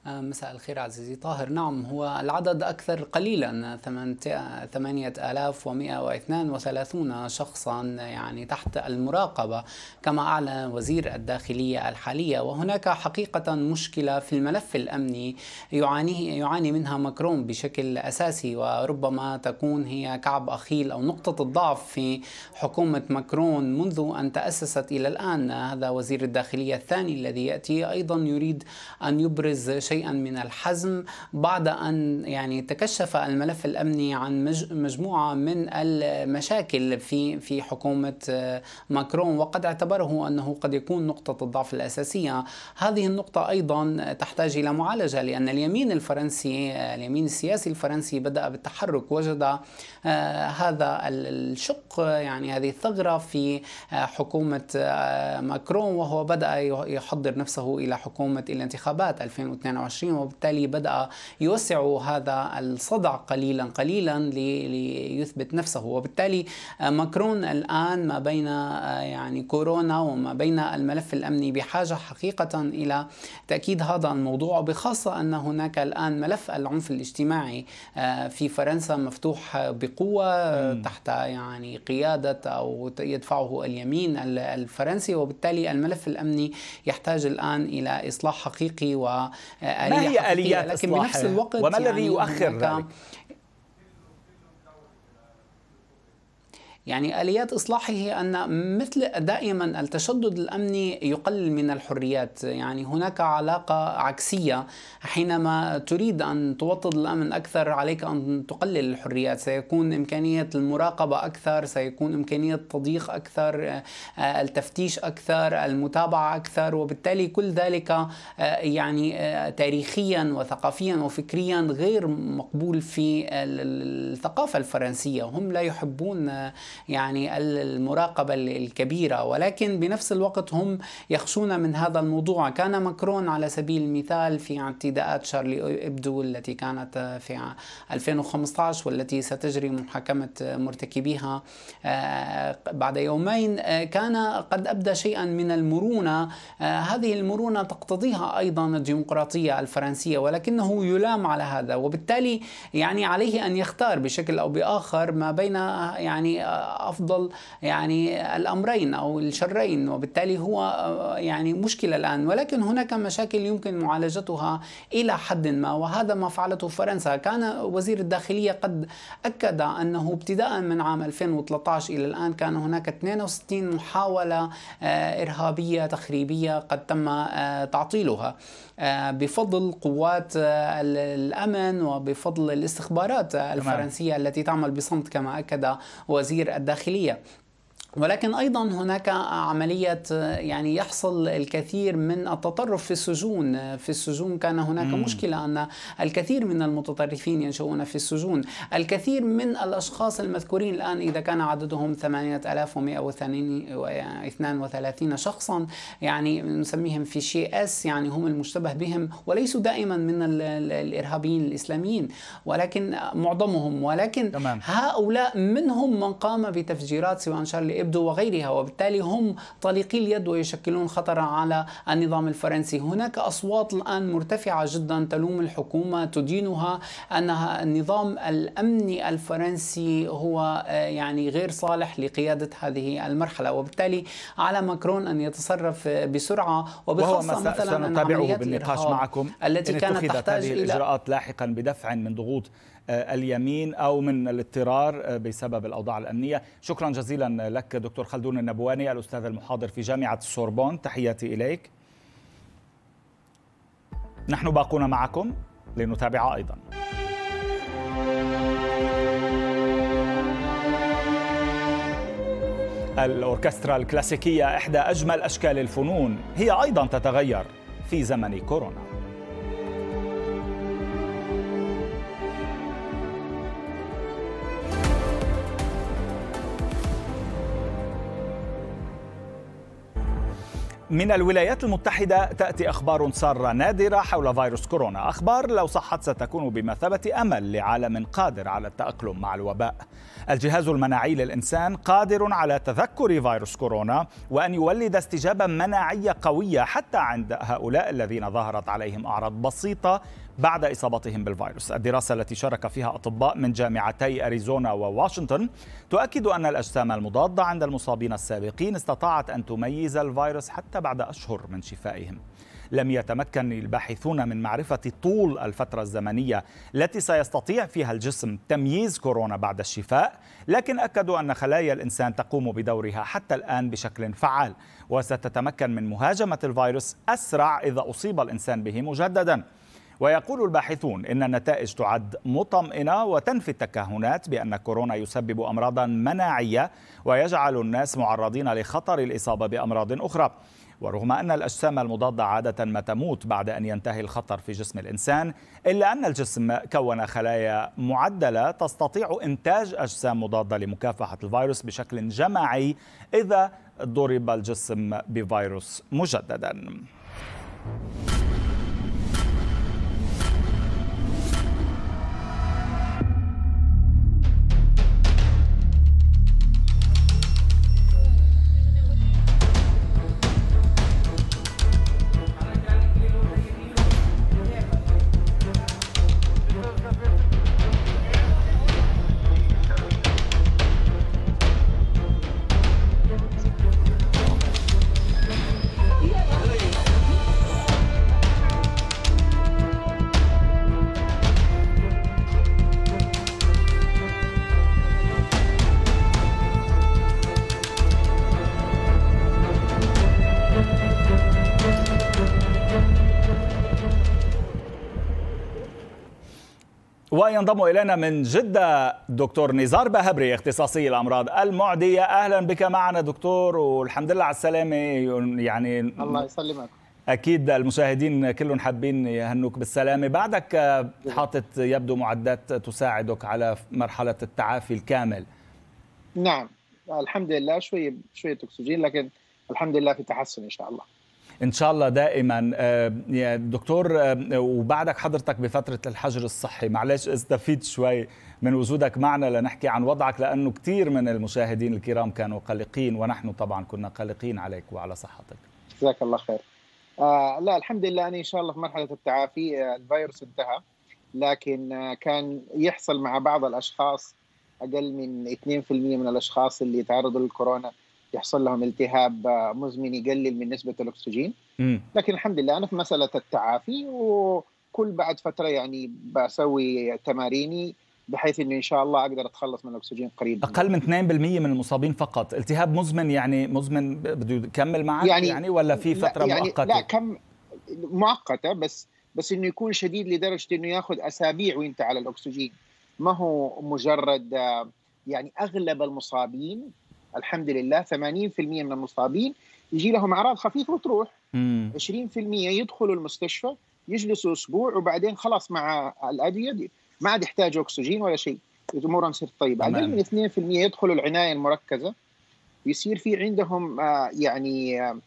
آه، مساء الخير عزيزي طاهر نعم هو العدد أكثر قليلا 8132 شخصا يعني تحت المراقبة كما أعلن وزير الداخلية الحالية وهناك حقيقة مشكلة في الملف الأمني يعانيه يعاني منها مكرون بشكل أساسي وربما تكون هي كعب أخيل أو نقطة الضعف في حكومة مكرون منذ أن تأسست إلى الآن هذا وزير الداخلية الثاني الذي يأتي أيضا يريد أن يبرز شيئا من الحزم بعد أن يعني تكشف الملف الأمني عن مجموعة من المشاكل في في حكومة آه، ماكرون وقد اعتبره أنه قد يكون نقطة الضعف الأساسية هذه النقطة أيضا تحتاج إلى معالجة لأن اليمين الفرنسي آه، اليمين السياسي الفرنسي بدأ بالتحرك وجد آه، هذا الشق يعني هذه الثغرة في حكومة ماكرون وهو بدأ يحضر نفسه إلى حكومة الانتخابات 2022 2022 وبالتالي بدأ يوسع هذا الصدع قليلا قليلا ليثبت نفسه وبالتالي آه، ماكرون الآن ما بين آه، يعني كورونا وما بين الملف الأمني بحاجة حقيقة إلى تأكيد هذا الموضوع بخاصة أن هناك الآن ملف العنف الاجتماعي آه، في فرنسا مفتوح بقوة تحت يعني قيادة أو يدفعه اليمين الفرنسي وبالتالي الملف الأمني يحتاج الآن إلى إصلاح حقيقي و آلية ما هي آليات لكن بنفس الوقت وما الذي يعني يؤخر ذلك؟ يعني اليات اصلاحه ان مثل دائما التشدد الامني يقلل من الحريات يعني هناك علاقه عكسيه حينما تريد ان توطد الامن اكثر عليك ان تقلل الحريات سيكون امكانيه المراقبه اكثر سيكون امكانيه التضييق اكثر آه، التفتيش اكثر المتابعه اكثر وبالتالي كل ذلك آه، يعني آه، تاريخيا وثقافيا وفكريا غير مقبول في الثقافه الفرنسيه هم لا يحبون يعني المراقبة الكبيرة ولكن بنفس الوقت هم يخشون من هذا الموضوع كان ماكرون على سبيل المثال في اعتداءات شارلي إبدو التي كانت في 2015 والتي ستجري محاكمة مرتكبيها آه، بعد يومين آه، كان قد أبدى شيئا من المرونة آه، هذه المرونة تقتضيها أيضا الديمقراطية الفرنسية ولكنه يلام على هذا وبالتالي يعني عليه أن يختار بشكل أو بآخر ما بين يعني افضل يعني الامرين او الشرين وبالتالي هو آه، يعني مشكله الان ولكن هناك مشاكل يمكن معالجتها الى حد ما وهذا ما فعلته فرنسا كان وزير الداخليه قد اكد انه ابتداء من عام 2013 الى الان كان هناك 62 محاوله آه، ارهابيه تخريبيه قد تم آه، تعطيلها آه، بفضل قوات آه، الامن وبفضل الاستخبارات الفرنسيه التي تعمل بصمت كما اكد وزير الداخليه ولكن ايضا هناك عمليه يعني يحصل الكثير من التطرف في السجون، في السجون كان هناك مم. مشكله ان الكثير من المتطرفين ينشؤون في السجون، الكثير من الاشخاص المذكورين الان اذا كان عددهم 8132 شخصا يعني نسميهم في شيء اس يعني هم المشتبه بهم وليسوا دائما من الارهابيين الاسلاميين ولكن معظمهم ولكن تمام. هؤلاء منهم من قام بتفجيرات سواء شارلي إبدو وغيرها وبالتالي هم طليقي اليد ويشكلون خطرا على النظام الفرنسي هناك أصوات الآن مرتفعة جدا تلوم الحكومة تدينها أنها النظام الأمني الفرنسي هو آه، يعني غير صالح لقيادة هذه المرحلة وبالتالي على ماكرون أن يتصرف بسرعة وبالخاصة وهو مثلا سنتابعه بالنقاش معكم التي كانت تحتاج هذه الإجراءات لاحقا بدفع من ضغوط آه، اليمين أو من الاضطرار آه، بسبب الأوضاع الأمنية شكرا جزيلا لك دكتور خلدون النبواني الأستاذ المحاضر في جامعة السوربون تحياتي إليك نحن باقون معكم لنتابع أيضا الأوركسترا الكلاسيكية إحدى أجمل أشكال الفنون هي أيضا تتغير في زمن كورونا من الولايات المتحدة تأتي أخبار سارة نادرة حول فيروس كورونا أخبار لو صحت ستكون بمثابة أمل لعالم قادر على التأقلم مع الوباء الجهاز المناعي للإنسان قادر على تذكر فيروس كورونا وأن يولد استجابة مناعية قوية حتى عند هؤلاء الذين ظهرت عليهم أعراض بسيطة بعد إصابتهم بالفيروس الدراسة التي شارك فيها أطباء من جامعتي أريزونا وواشنطن تؤكد أن الأجسام المضادة عند المصابين السابقين استطاعت أن تميز الفيروس حتى بعد أشهر من شفائهم لم يتمكن الباحثون من معرفة طول الفترة الزمنية التي سيستطيع فيها الجسم تمييز كورونا بعد الشفاء، لكن أكدوا أن خلايا الإنسان تقوم بدورها حتى الآن بشكل فعال، وستتمكن من مهاجمة الفيروس أسرع إذا أصيب الإنسان به مجددا. ويقول الباحثون إن النتائج تعد مطمئنة وتنفي التكهنات بأن كورونا يسبب أمراضا مناعية ويجعل الناس معرضين لخطر الإصابة بأمراض أخرى ورغم أن الأجسام المضادة عادة ما تموت بعد أن ينتهي الخطر في جسم الإنسان إلا أن الجسم كون خلايا معدلة تستطيع إنتاج أجسام مضادة لمكافحة الفيروس بشكل جماعي إذا ضرب الجسم بفيروس مجددا ينضم إلينا من جدة دكتور نزار بهبري اختصاصي الأمراض المعدية أهلا بك معنا دكتور والحمد لله على السلامة يعني الله يسلمك أكيد المشاهدين كلهم حابين يهنوك بالسلامة بعدك حاطط يبدو معدات تساعدك على مرحلة التعافي الكامل نعم الحمد لله شوية شوية أكسجين لكن الحمد لله في تحسن إن شاء الله ان شاء الله دائما آه، يا دكتور آه، وبعدك حضرتك بفتره الحجر الصحي معلش استفيد شوي من وجودك معنا لنحكي عن وضعك لانه كثير من المشاهدين الكرام كانوا قلقين ونحن طبعا كنا قلقين عليك وعلى صحتك جزاك الله خير آه لا الحمد لله انا ان شاء الله في مرحله التعافي آه، الفيروس انتهى لكن كان يحصل مع بعض الاشخاص اقل من 2% من الاشخاص اللي يتعرضوا للكورونا يحصل لهم التهاب آه، مزمن يقلل من نسبه الاكسجين لكن الحمد لله انا في مساله التعافي وكل بعد فتره يعني بسوي تماريني بحيث انه ان شاء الله اقدر اتخلص من الاكسجين قريبا اقل من 2% من المصابين فقط التهاب مزمن يعني مزمن بده يكمل معك يعني, يعني ولا في فتره يعني مؤقته لا كم مؤقته بس بس انه يكون شديد لدرجه انه ياخذ اسابيع وانت على الاكسجين ما هو مجرد آه، يعني اغلب المصابين الحمد لله 80% من المصابين يجي لهم اعراض خفيفه وتروح مم. 20% يدخلوا المستشفى يجلسوا اسبوع وبعدين خلاص مع الادويه دي ما عاد يحتاج اكسجين ولا شيء امورهم تصير طيبه اقل من 2% يدخلوا العنايه المركزه ويصير في عندهم آه، يعني آه،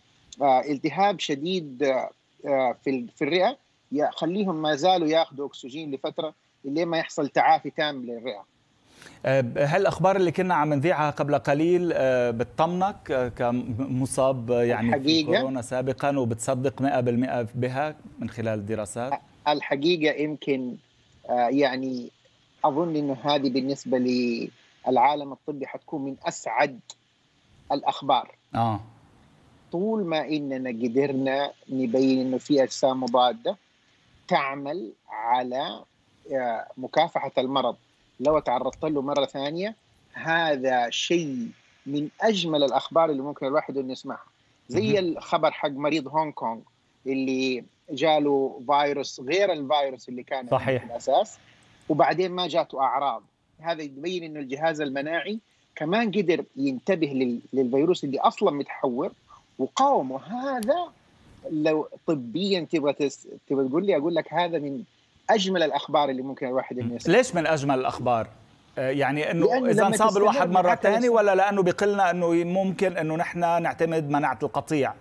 آه، التهاب شديد في في الرئه يخليهم ما زالوا ياخذوا اكسجين لفتره لين ما يحصل تعافي تام للرئه آه، هل الاخبار اللي كنا عم نذيعها قبل قليل آه، بتطمنك آه، كمصاب يعني الحقيقة. في كورونا سابقا وبتصدق 100% بها من خلال الدراسات الحقيقه يمكن يعني اظن انه هذه بالنسبه للعالم الطبي حتكون من اسعد الاخبار اه طول ما اننا قدرنا نبين انه في اجسام مضاده تعمل على مكافحه المرض لو تعرضت له مره ثانيه هذا شيء من اجمل الاخبار اللي ممكن الواحد انه يسمعها زي الخبر حق مريض هونغ كونغ اللي جاله فيروس غير الفيروس اللي كان صحيح في الاساس وبعدين ما جاته اعراض هذا يبين انه الجهاز المناعي كمان قدر ينتبه للفيروس اللي اصلا متحور وقاومه هذا لو طبيا تبغى تبغى تقول لي اقول لك هذا من اجمل الاخبار اللي ممكن الواحد انه ليش من اجمل الاخبار؟ آه، يعني انه اذا انصاب الواحد مره ثانيه ولا لانه بقلنا انه ممكن انه نحن نعتمد مناعه القطيع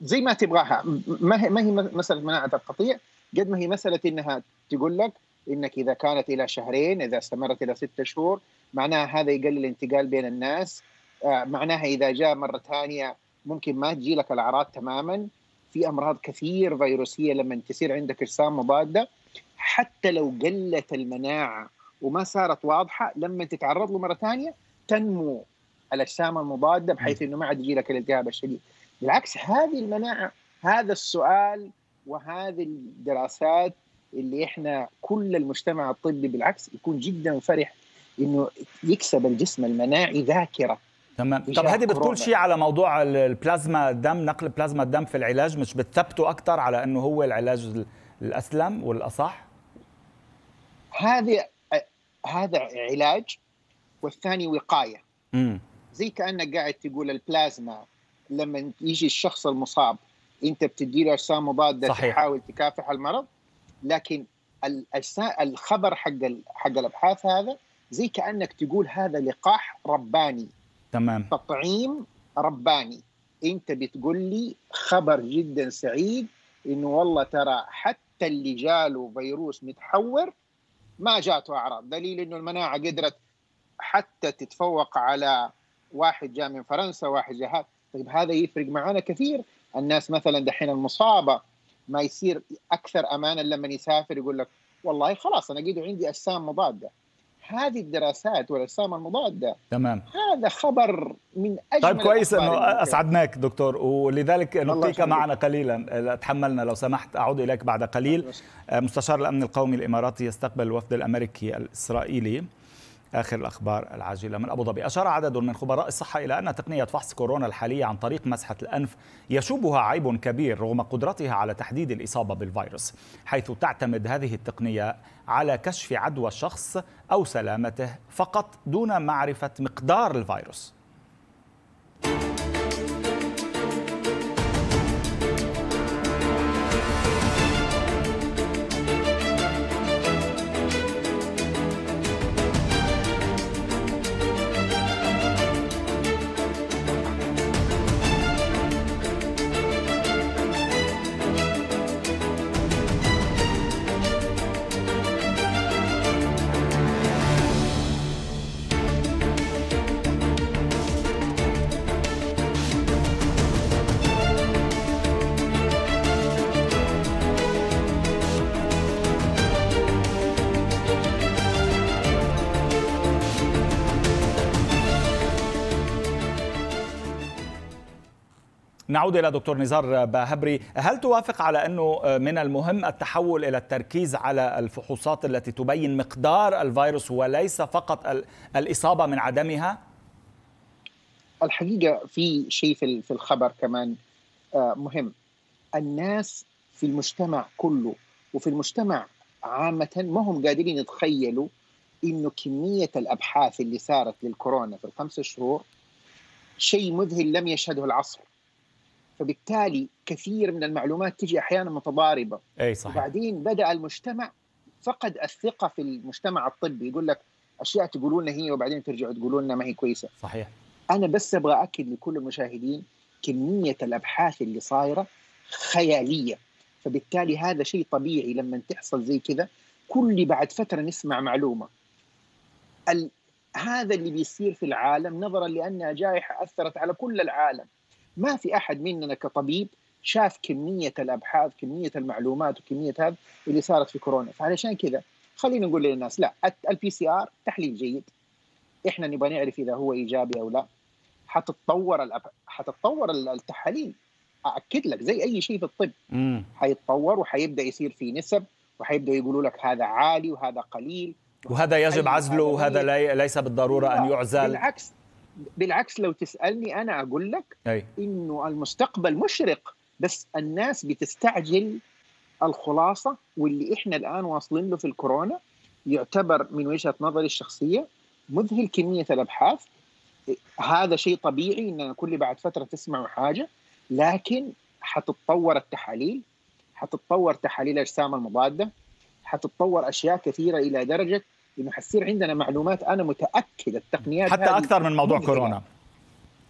زي ما تبغاها ما هي ما هي مساله مناعه القطيع قد ما هي مساله انها تقول لك انك اذا كانت الى شهرين اذا استمرت الى ستة شهور معناها هذا يقلل الانتقال بين الناس آه، معناها اذا جاء مره ثانيه ممكن ما تجي لك الاعراض تماما في امراض كثير فيروسيه لما تصير عندك اجسام مضاده حتى لو قلت المناعه وما صارت واضحه لما تتعرض له مره ثانيه تنمو الاجسام المضاده بحيث انه ما عاد يجي لك الالتهاب الشديد بالعكس هذه المناعه هذا السؤال وهذه الدراسات اللي احنا كل المجتمع الطبي بالعكس يكون جدا فرح انه يكسب الجسم المناعي ذاكره تمام طب هذه بتقول شيء على موضوع البلازما الدم نقل بلازما الدم في العلاج مش بتثبته اكثر على انه هو العلاج الاسلم والاصح هذه هذا علاج والثاني وقايه امم زي كانك قاعد تقول البلازما لما يجي الشخص المصاب انت بتدي له اجسام مضاده صحيح. تحاول تكافح المرض لكن الخبر حق حق الابحاث هذا زي كانك تقول هذا لقاح رباني تمام تطعيم رباني انت بتقول لي خبر جدا سعيد انه والله ترى حتى اللي جاله فيروس متحور ما جاته اعراض دليل انه المناعه قدرت حتى تتفوق على واحد جاء من فرنسا واحد جاء طيب هذا يفرق معنا كثير الناس مثلا دحين المصابه ما يصير اكثر امانا لما يسافر يقول لك والله خلاص انا قيد عندي اجسام مضاده هذه الدراسات والاجسام المضاده تمام هذا خبر من اجل طيب كويس انه اسعدناك دكتور ولذلك نبقيك معنا قليلا تحملنا لو سمحت اعود اليك بعد قليل مستشار الامن القومي الاماراتي يستقبل الوفد الامريكي الاسرائيلي آخر الأخبار العاجلة من أبو ظبي أشار عدد من خبراء الصحة إلى أن تقنية فحص كورونا الحالية عن طريق مسحة الأنف يشوبها عيب كبير رغم قدرتها على تحديد الإصابة بالفيروس حيث تعتمد هذه التقنية على كشف عدوى الشخص أو سلامته فقط دون معرفة مقدار الفيروس نعود إلى دكتور نزار باهبري هل توافق على أنه من المهم التحول إلى التركيز على الفحوصات التي تبين مقدار الفيروس وليس فقط الإصابة من عدمها؟ الحقيقة في شيء في الخبر كمان آه، مهم الناس في المجتمع كله وفي المجتمع عامة ما هم قادرين يتخيلوا انه كميه الابحاث اللي صارت للكورونا في الخمس شهور شيء مذهل لم يشهده العصر فبالتالي كثير من المعلومات تجي احيانا متضاربه اي صحيح وبعدين بدا المجتمع فقد الثقه في المجتمع الطبي يقول لك اشياء تقولوا لنا هي وبعدين ترجعوا تقولوا لنا ما هي كويسه صحيح انا بس ابغى اكد لكل المشاهدين كميه الابحاث اللي صايره خياليه فبالتالي هذا شيء طبيعي لما تحصل زي كذا كل بعد فتره نسمع معلومه ال... هذا اللي بيصير في العالم نظرا لانها جائحه اثرت على كل العالم ما في احد مننا كطبيب شاف كميه الابحاث كميه المعلومات وكميه هذا اللي صارت في كورونا فعلشان كذا خلينا نقول للناس لا البي سي ار تحليل جيد احنا نبغى نعرف اذا هو ايجابي او لا حتتطور الأب... حتتطور التحاليل اكد لك زي اي شيء في الطب حيتطور وحيبدا يصير في نسب وحيبداوا يقولوا لك هذا عالي وهذا قليل وهذا يجب عزله وهذا لي... ليس بالضروره ان يعزل بالعكس بالعكس لو تسالني انا اقول لك انه المستقبل مشرق بس الناس بتستعجل الخلاصه واللي احنا الان واصلين له في الكورونا يعتبر من وجهه نظري الشخصيه مذهل كميه الابحاث هذا شيء طبيعي ان كل بعد فتره تسمعوا حاجه لكن حتتطور التحاليل حتتطور تحاليل الاجسام المضاده حتتطور اشياء كثيره الى درجه انه حصير عندنا معلومات انا متاكد التقنيات حتى اكثر من موضوع كورونا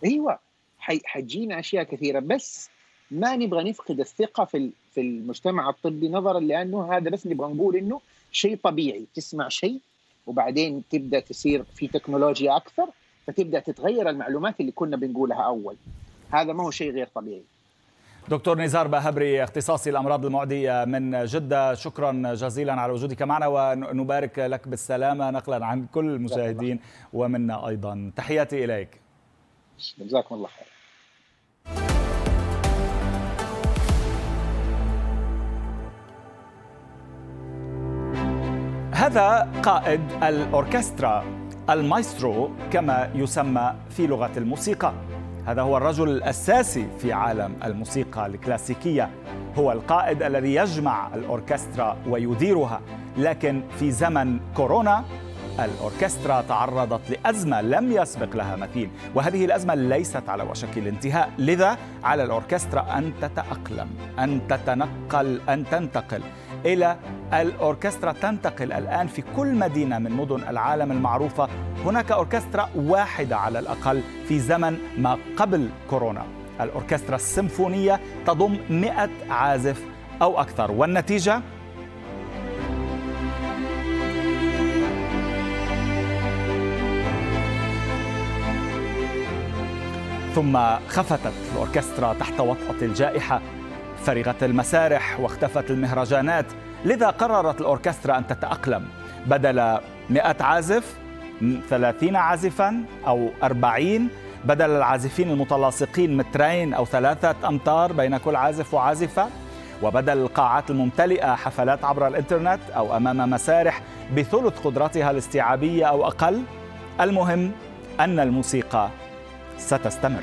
ايوه حتجينا اشياء كثيره بس ما نبغى نفقد الثقه في في المجتمع الطبي نظرا لانه هذا بس نبغى نقول انه شيء طبيعي تسمع شيء وبعدين تبدا تصير في تكنولوجيا اكثر فتبدا تتغير المعلومات اللي كنا بنقولها اول هذا ما هو شيء غير طبيعي دكتور نزار بهبري اختصاصي الامراض المعديه من جده شكرا جزيلا على وجودك معنا ونبارك لك بالسلامه نقلا عن كل المشاهدين ومنا ايضا تحياتي اليك جزاكم الله خير هذا قائد الاوركسترا المايسترو كما يسمى في لغه الموسيقى هذا هو الرجل الأساسي في عالم الموسيقى الكلاسيكية هو القائد الذي يجمع الأوركسترا ويديرها لكن في زمن كورونا الأوركسترا تعرضت لأزمة لم يسبق لها مثيل وهذه الأزمة ليست على وشك الانتهاء لذا على الأوركسترا أن تتأقلم أن تتنقل أن تنتقل إلى الأوركسترا تنتقل الآن في كل مدينة من مدن العالم المعروفة هناك أوركسترا واحدة على الأقل في زمن ما قبل كورونا الأوركسترا السيمفونية تضم 100 عازف أو أكثر والنتيجة ثم خفتت الأوركسترا تحت وطأة الجائحة فرغت المسارح واختفت المهرجانات لذا قررت الأوركسترا أن تتأقلم بدل 100 عازف 30 عازفا أو 40 بدل العازفين المتلاصقين مترين أو ثلاثة أمتار بين كل عازف وعازفة وبدل القاعات الممتلئة حفلات عبر الإنترنت أو أمام مسارح بثلث قدرتها الاستيعابية أو أقل المهم أن الموسيقى ستستمر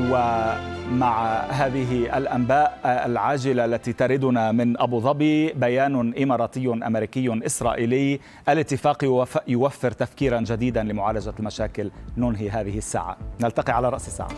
ومع هذه الانباء العاجله التي تردنا من ابو ظبي بيان اماراتي امريكي اسرائيلي الاتفاق يوفر تفكيرا جديدا لمعالجه المشاكل ننهي هذه الساعه نلتقي على راس الساعه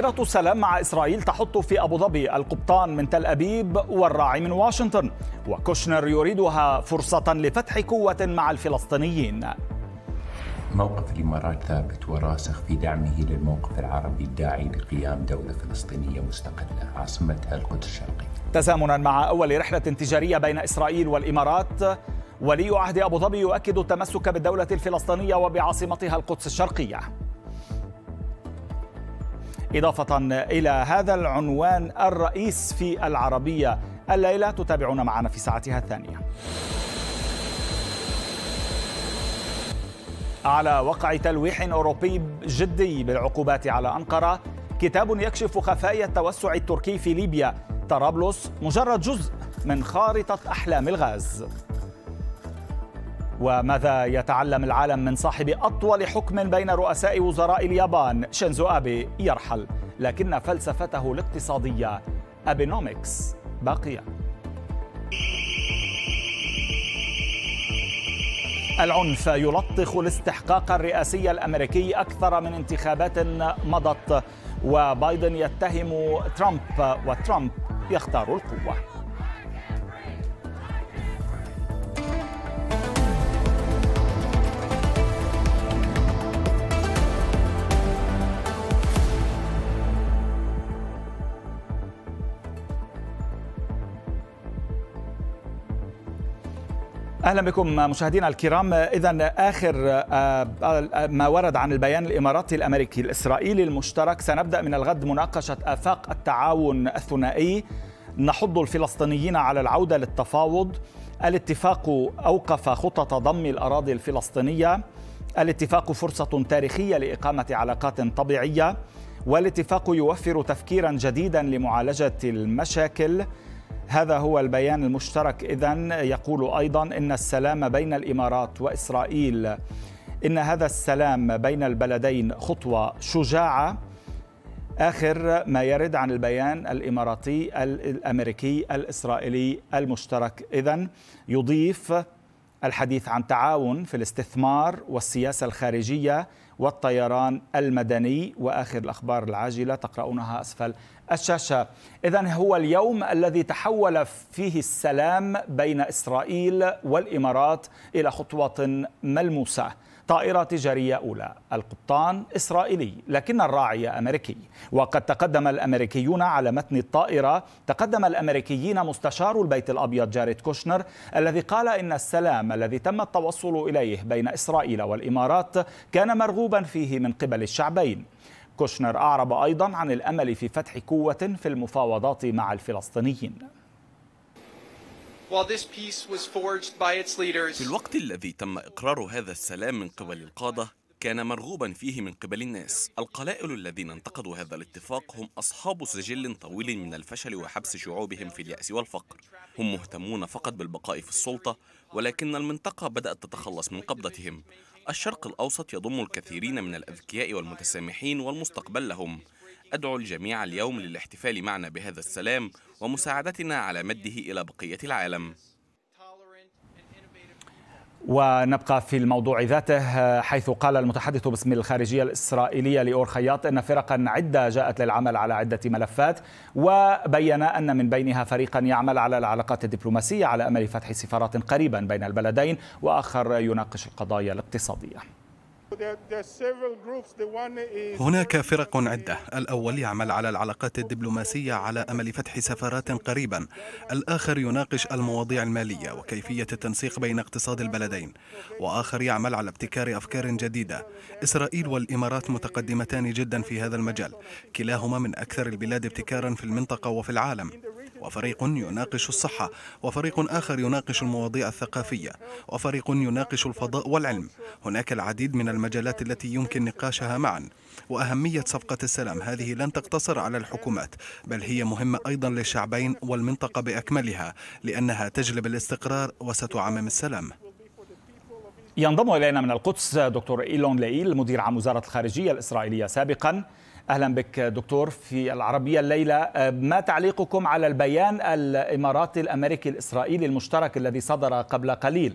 طائرة السلام مع إسرائيل تحط في أبو ظبي القبطان من تل أبيب والراعي من واشنطن وكوشنر يريدها فرصة لفتح قوة مع الفلسطينيين موقف الإمارات ثابت وراسخ في دعمه للموقف العربي الداعي لقيام دولة فلسطينية مستقلة عاصمتها القدس الشرقية تزامنا مع أول رحلة تجارية بين إسرائيل والإمارات ولي عهد أبو ظبي يؤكد التمسك بالدولة الفلسطينية وبعاصمتها القدس الشرقية إضافة إلى هذا العنوان الرئيس في العربية الليلة تتابعون معنا في ساعتها الثانية على وقع تلويح أوروبي جدي بالعقوبات على أنقرة كتاب يكشف خفايا التوسع التركي في ليبيا طرابلس مجرد جزء من خارطة أحلام الغاز وماذا يتعلم العالم من صاحب أطول حكم بين رؤساء وزراء اليابان شينزو أبي يرحل لكن فلسفته الاقتصادية ابينومكس باقية العنف يلطخ الاستحقاق الرئاسي الامريكي اكثر من انتخابات مضت وبايدن يتهم ترامب وترامب يختار القوه اهلا بكم مشاهدينا الكرام اذا اخر آه، آه، ما ورد عن البيان الاماراتي الامريكي الاسرائيلي المشترك سنبدا من الغد مناقشه افاق التعاون الثنائي نحض الفلسطينيين على العوده للتفاوض الاتفاق اوقف خطط ضم الاراضي الفلسطينيه الاتفاق فرصه تاريخيه لاقامه علاقات طبيعيه والاتفاق يوفر تفكيرا جديدا لمعالجه المشاكل هذا هو البيان المشترك اذا يقول ايضا ان السلام بين الامارات واسرائيل ان هذا السلام بين البلدين خطوه شجاعه اخر ما يرد عن البيان الاماراتي الامريكي الاسرائيلي المشترك اذا يضيف الحديث عن تعاون في الاستثمار والسياسه الخارجيه والطيران المدني واخر الاخبار العاجله تقرؤونها اسفل الشاشة إذا هو اليوم الذي تحول فيه السلام بين إسرائيل والإمارات إلى خطوة ملموسة طائرة تجارية أولى القبطان إسرائيلي لكن الراعي أمريكي وقد تقدم الأمريكيون على متن الطائرة تقدم الأمريكيين مستشار البيت الأبيض جاريد كوشنر الذي قال إن السلام الذي تم التوصل إليه بين إسرائيل والإمارات كان مرغوبا فيه من قبل الشعبين كوشنر أعرب أيضا عن الأمل في فتح قوة في المفاوضات مع الفلسطينيين في الوقت الذي تم إقرار هذا السلام من قبل القادة كان مرغوبا فيه من قبل الناس القلائل الذين انتقدوا هذا الاتفاق هم أصحاب سجل طويل من الفشل وحبس شعوبهم في اليأس والفقر هم مهتمون فقط بالبقاء في السلطة ولكن المنطقة بدأت تتخلص من قبضتهم الشرق الأوسط يضم الكثيرين من الأذكياء والمتسامحين والمستقبل لهم أدعو الجميع اليوم للاحتفال معنا بهذا السلام ومساعدتنا على مده إلى بقية العالم ونبقى في الموضوع ذاته حيث قال المتحدث باسم الخارجية الإسرائيلية لأور خياط أن فرقا عدة جاءت للعمل على عدة ملفات وبين أن من بينها فريقا يعمل على العلاقات الدبلوماسية على أمل فتح سفارات قريبا بين البلدين وآخر يناقش القضايا الاقتصادية هناك فرق عدة الأول يعمل على العلاقات الدبلوماسية على أمل فتح سفارات قريبا الآخر يناقش المواضيع المالية وكيفية التنسيق بين اقتصاد البلدين وآخر يعمل على ابتكار أفكار جديدة إسرائيل والإمارات متقدمتان جدا في هذا المجال كلاهما من أكثر البلاد ابتكارا في المنطقة وفي العالم وفريق يناقش الصحة وفريق آخر يناقش المواضيع الثقافية وفريق يناقش الفضاء والعلم هناك العديد من المجالات التي يمكن نقاشها معا وأهمية صفقة السلام هذه لن تقتصر على الحكومات بل هي مهمة أيضا للشعبين والمنطقة بأكملها لأنها تجلب الاستقرار وستعمم السلام ينضم إلينا من القدس دكتور إيلون لئيل مدير عام وزارة الخارجية الإسرائيلية سابقاً اهلا بك دكتور في العربيه الليله آه، ما تعليقكم على البيان الاماراتي الامريكي الاسرائيلي المشترك الذي صدر قبل قليل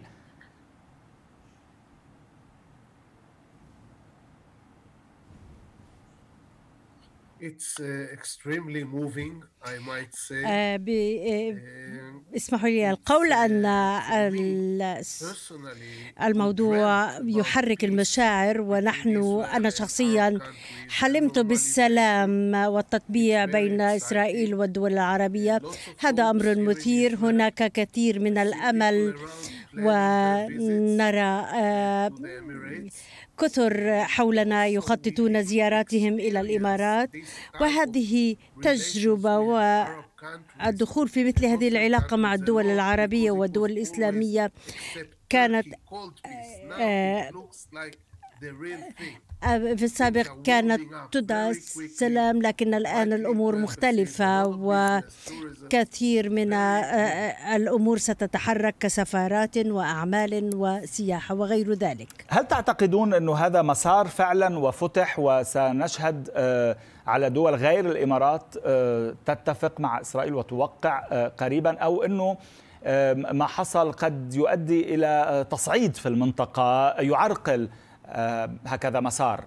It's uh, extremely moving, I might say. آه، آه، اسمحوا لي القول uh, أن الموضوع يحرك المشاعر ونحن أنا شخصيا حلمت بالسلام والتطبيع بين إسرائيل والدول العربية هذا أمر مثير هناك كثير من الأمل ونرى آه، كثر حولنا يخططون زياراتهم إلى الإمارات وهذه تجربة و الدخول في مثل هذه العلاقة مع الدول العربية والدول الإسلامية كانت آه، آه، آه، في السابق كانت تدعى السلام لكن الآن الأمور مختلفة وكثير من آه، آه، الأمور ستتحرك كسفارات وأعمال وسياحة وغير ذلك هل تعتقدون أن هذا مسار فعلا وفتح وسنشهد على دول غير الإمارات تتفق مع إسرائيل وتوقع قريبا أو أنه ما حصل قد يؤدي إلى تصعيد في المنطقة يعرقل آه، هكذا مسار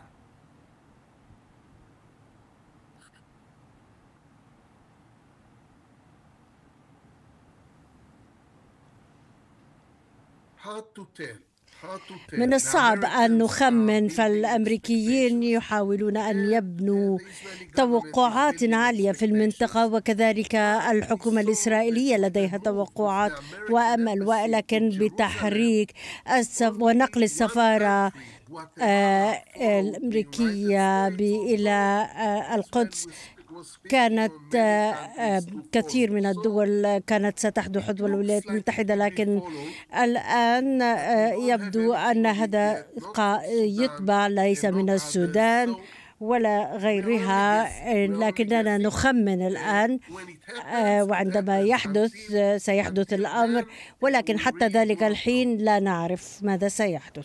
من الصعب أن نخمن فالأمريكيين يحاولون أن يبنوا توقعات عالية في المنطقة وكذلك الحكومة الإسرائيلية لديها توقعات وأمل ولكن بتحريك ونقل السفارة الأمريكية إلى آه، القدس كانت آه، كثير من الدول كانت ستحدو حذو الولايات المتحدة لكن الآن آه، يبدو أن هذا يطبع ليس من السودان ولا غيرها لكننا نخمن الآن وعندما يحدث سيحدث الأمر ولكن حتى ذلك الحين لا نعرف ماذا سيحدث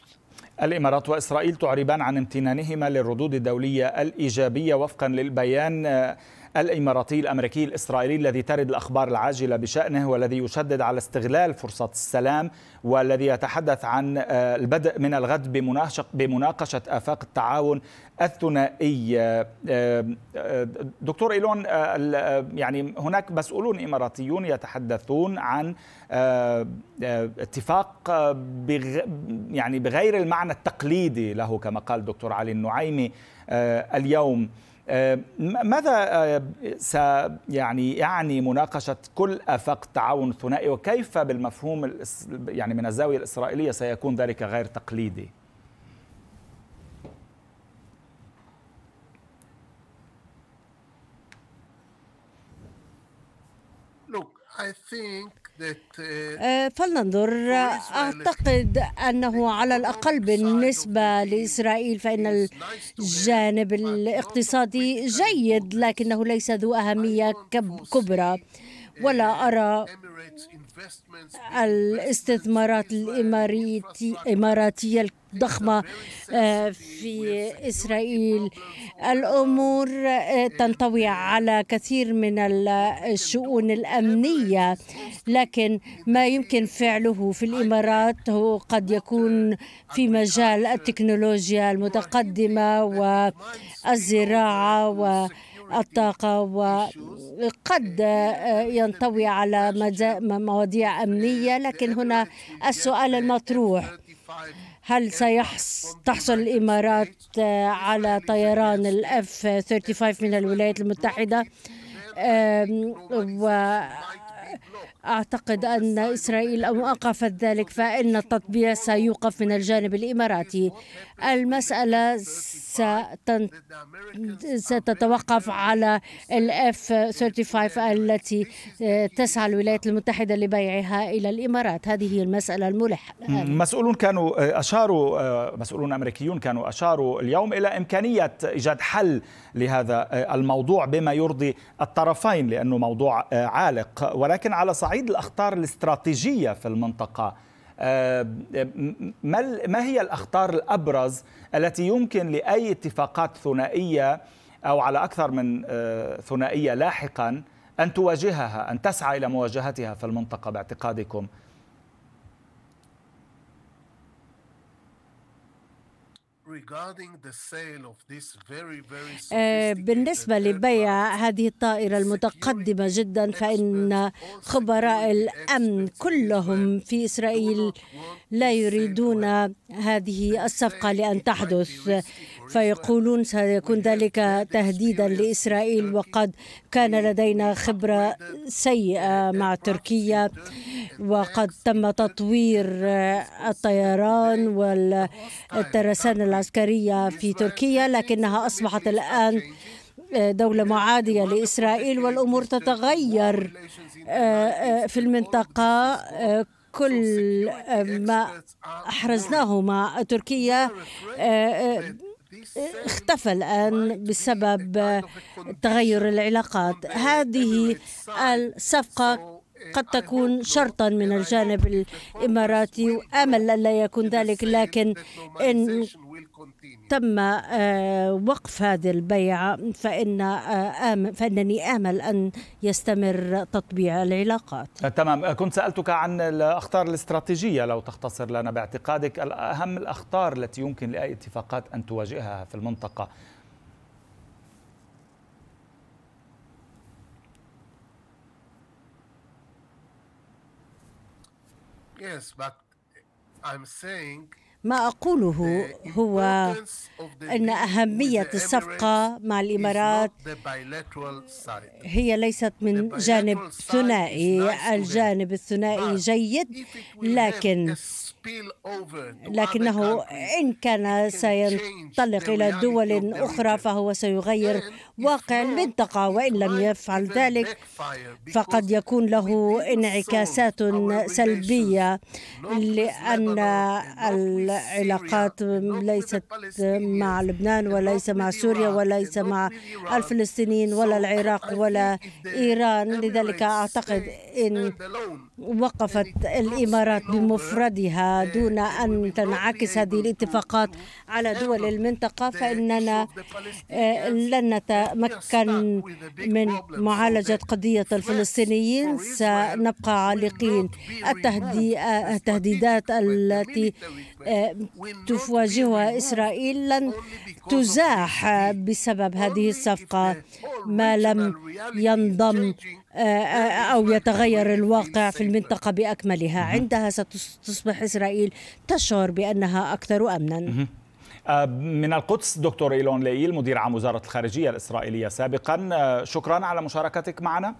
الإمارات وإسرائيل تعربان عن امتنانهما للردود الدولية الإيجابية وفقا للبيان الإماراتي الأمريكي الإسرائيلي الذي ترد الأخبار العاجلة بشأنه والذي يشدد على استغلال فرصة السلام والذي يتحدث عن آه، البدء من الغد بمناقشة آفاق التعاون الثنائي آه، آه، دكتور إيلون يعني هناك مسؤولون إماراتيون يتحدثون عن اتفاق يعني بغير المعنى التقليدي له كما قال دكتور علي النعيمي اليوم آه، ماذا آه، يعني يعني مناقشة كل آفاق التعاون الثنائي وكيف بالمفهوم يعني من الزاوية الإسرائيلية سيكون ذلك غير تقليدي؟ Look, I think آه، فلننظر آه، أعتقد أنه على الأقل بالنسبة لإسرائيل فإن الجانب الاقتصادي جيد لكنه ليس ذو أهمية كبرى ولا أرى الاستثمارات الإماراتية الضخمة آه، في إسرائيل الأمور آه، تنطوي على كثير من الشؤون الأمنية لكن ما يمكن فعله في الإمارات هو قد يكون في مجال التكنولوجيا المتقدمة والزراعة و الطاقة وقد آه، ينطوي على مواضيع أمنية لكن هنا السؤال المطروح هل ستحصل الإمارات آه، على طيران الاف 35 من الولايات المتحدة و أعتقد أن إسرائيل أوقفت ذلك فإن التطبيع سيوقف من الجانب الإماراتي المسألة ستتوقف على الاف F-35 التي آه، تسعى الولايات المتحدة لبيعها إلى الإمارات هذه هي المسألة الملحة مسؤولون كانوا آه، أشاروا آه، مسؤولون أمريكيون كانوا أشاروا اليوم إلى إمكانية إيجاد حل لهذا الموضوع بما يرضي الطرفين لأنه موضوع عالق ولكن على صعيد صعيد الاخطار الاستراتيجيه في المنطقه آه، ما هي الاخطار الابرز التي يمكن لاي اتفاقات ثنائيه او على اكثر من آه، ثنائيه لاحقا ان تواجهها ان تسعى الى مواجهتها في المنطقه باعتقادكم آه، بالنسبة لبيع هذه الطائرة المتقدمة جدا فإن خبراء الأمن كلهم في إسرائيل لا يريدون هذه الصفقة لأن تحدث فيقولون سيكون ذلك تهديدا لإسرائيل وقد كان لدينا خبرة سيئة مع تركيا وقد تم تطوير الطيران والترسانة العسكرية في تركيا لكنها أصبحت الآن دولة معادية لإسرائيل والأمور تتغير في المنطقة كل ما أحرزناه مع تركيا اختفى الآن بسبب تغير العلاقات هذه الصفقة قد تكون شرطا من الجانب الإماراتي وأمل أن لا يكون ذلك لكن إن تم آه، وقف هذه البيعة فإن آه، فإنني آمل أن يستمر تطبيع العلاقات آه، تمام كنت سألتك عن الأخطار الاستراتيجية لو تختصر لنا باعتقادك أهم الأخطار التي يمكن لأي اتفاقات أن تواجهها في المنطقة Yes, but I'm saying ما أقوله هو أن أهمية الصفقة مع الإمارات هي ليست من جانب ثنائي الجانب الثنائي جيد لكن لكنه إن كان سينطلق إلى دول أخرى فهو سيغير واقع المنطقة وإن لم يفعل ذلك فقد يكون له انعكاسات سلبية لأن العلاقات ليست مع لبنان وليس مع سوريا وليس مع الفلسطينيين ولا العراق ولا إيران لذلك أعتقد إن وقفت الإمارات بمفردها دون أن تنعكس هذه الاتفاقات على دول المنطقة فإننا آه، لن نتمكن من معالجة قضية الفلسطينيين سنبقى عالقين التهديدات التي تواجهها إسرائيل لن تزاح بسبب هذه الصفقة ما لم ينضم آه، أو يتغير الواقع في المنطقة بأكملها عندها ستصبح إسرائيل تشعر بأنها أكثر أمنا آه، من القدس دكتور إيلون ليل مدير عام وزارة الخارجية الإسرائيلية سابقا آه، شكرا على مشاركتك معنا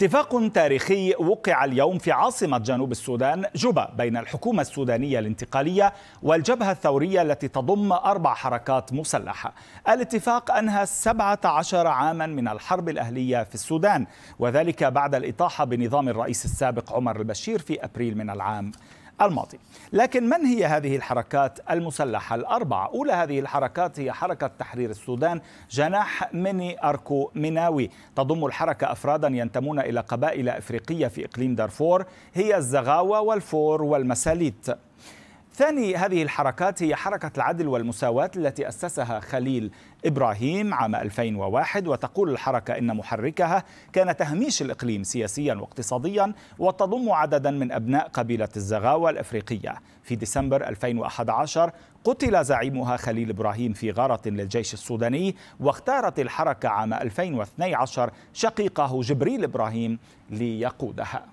اتفاق تاريخي وقع اليوم في عاصمة جنوب السودان جوبا بين الحكومة السودانية الانتقالية والجبهة الثورية التي تضم أربع حركات مسلحة الاتفاق أنهى 17 عاما من الحرب الأهلية في السودان وذلك بعد الإطاحة بنظام الرئيس السابق عمر البشير في أبريل من العام الماضي لكن من هي هذه الحركات المسلحة الأربعة؟ أولى هذه الحركات هي حركة تحرير السودان جناح ميني أركو ميناوي تضم الحركة أفرادا ينتمون إلى قبائل إفريقية في إقليم دارفور هي الزغاوة والفور والمساليت ثاني هذه الحركات هي حركة العدل والمساواة التي أسسها خليل إبراهيم عام 2001 وتقول الحركة إن محركها كان تهميش الإقليم سياسيا واقتصاديا وتضم عددا من أبناء قبيلة الزغاوة الأفريقية في ديسمبر 2011 قتل زعيمها خليل إبراهيم في غارة للجيش السوداني واختارت الحركة عام 2012 شقيقه جبريل إبراهيم ليقودها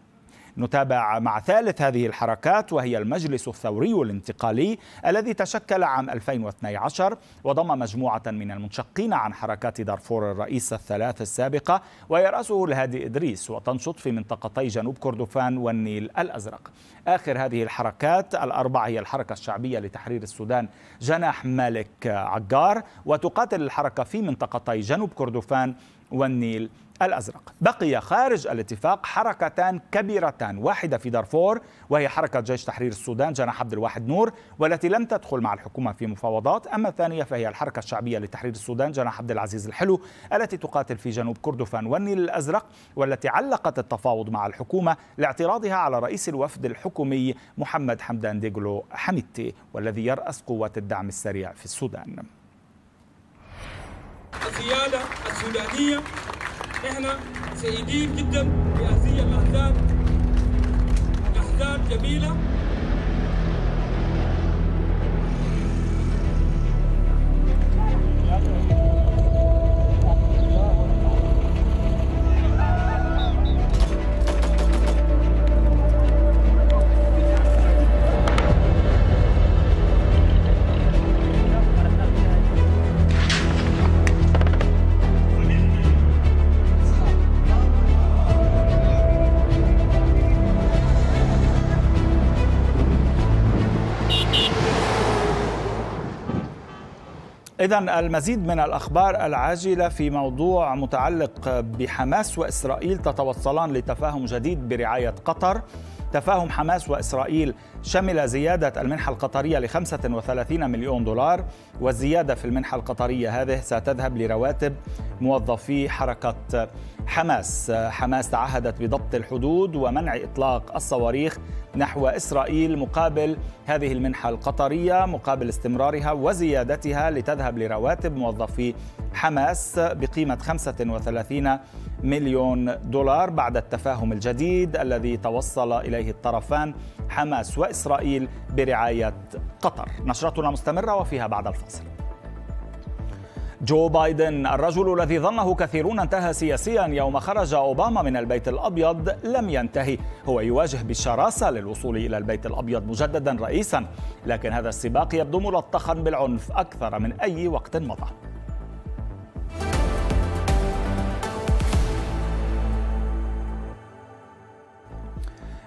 نتابع مع ثالث هذه الحركات وهي المجلس الثوري الانتقالي الذي تشكل عام 2012 وضم مجموعة من المنشقين عن حركات دارفور الرئيس الثلاث السابقة ويرأسه الهادي إدريس وتنشط في منطقتي جنوب كردفان والنيل الأزرق آخر هذه الحركات الأربع هي الحركة الشعبية لتحرير السودان جناح مالك عجار وتقاتل الحركة في منطقتي جنوب كردفان والنيل الأزرق بقي خارج الاتفاق حركتان كبيرتان واحدة في دارفور وهي حركة جيش تحرير السودان جناح عبد الواحد نور والتي لم تدخل مع الحكومة في مفاوضات أما الثانية فهي الحركة الشعبية لتحرير السودان جناح عبد العزيز الحلو التي تقاتل في جنوب كردفان والنيل الأزرق والتي علقت التفاوض مع الحكومة لاعتراضها على رئيس الوفد الحكومي محمد حمدان ديغلو حميدتي والذي يرأس قوات الدعم السريع في السودان السياده السودانيه احنا سعيدين جدا بهذه الأحزاب أحزاب جميله إذا المزيد من الأخبار العاجلة في موضوع متعلق بحماس وإسرائيل تتوصلان لتفاهم جديد برعاية قطر تفاهم حماس وإسرائيل شمل زيادة المنحة القطرية ل 35 مليون دولار والزيادة في المنحة القطرية هذه ستذهب لرواتب موظفي حركة حماس حماس تعهدت بضبط الحدود ومنع إطلاق الصواريخ نحو إسرائيل مقابل هذه المنحة القطرية مقابل استمرارها وزيادتها لتذهب لرواتب موظفي حماس بقيمة 35 مليون دولار بعد التفاهم الجديد الذي توصل اليه الطرفان حماس واسرائيل برعايه قطر. نشرتنا مستمره وفيها بعد الفاصل. جو بايدن الرجل الذي ظنه كثيرون انتهى سياسيا يوم خرج اوباما من البيت الابيض لم ينتهي هو يواجه بشراسه للوصول الى البيت الابيض مجددا رئيسا لكن هذا السباق يبدو ملطخا بالعنف اكثر من اي وقت مضى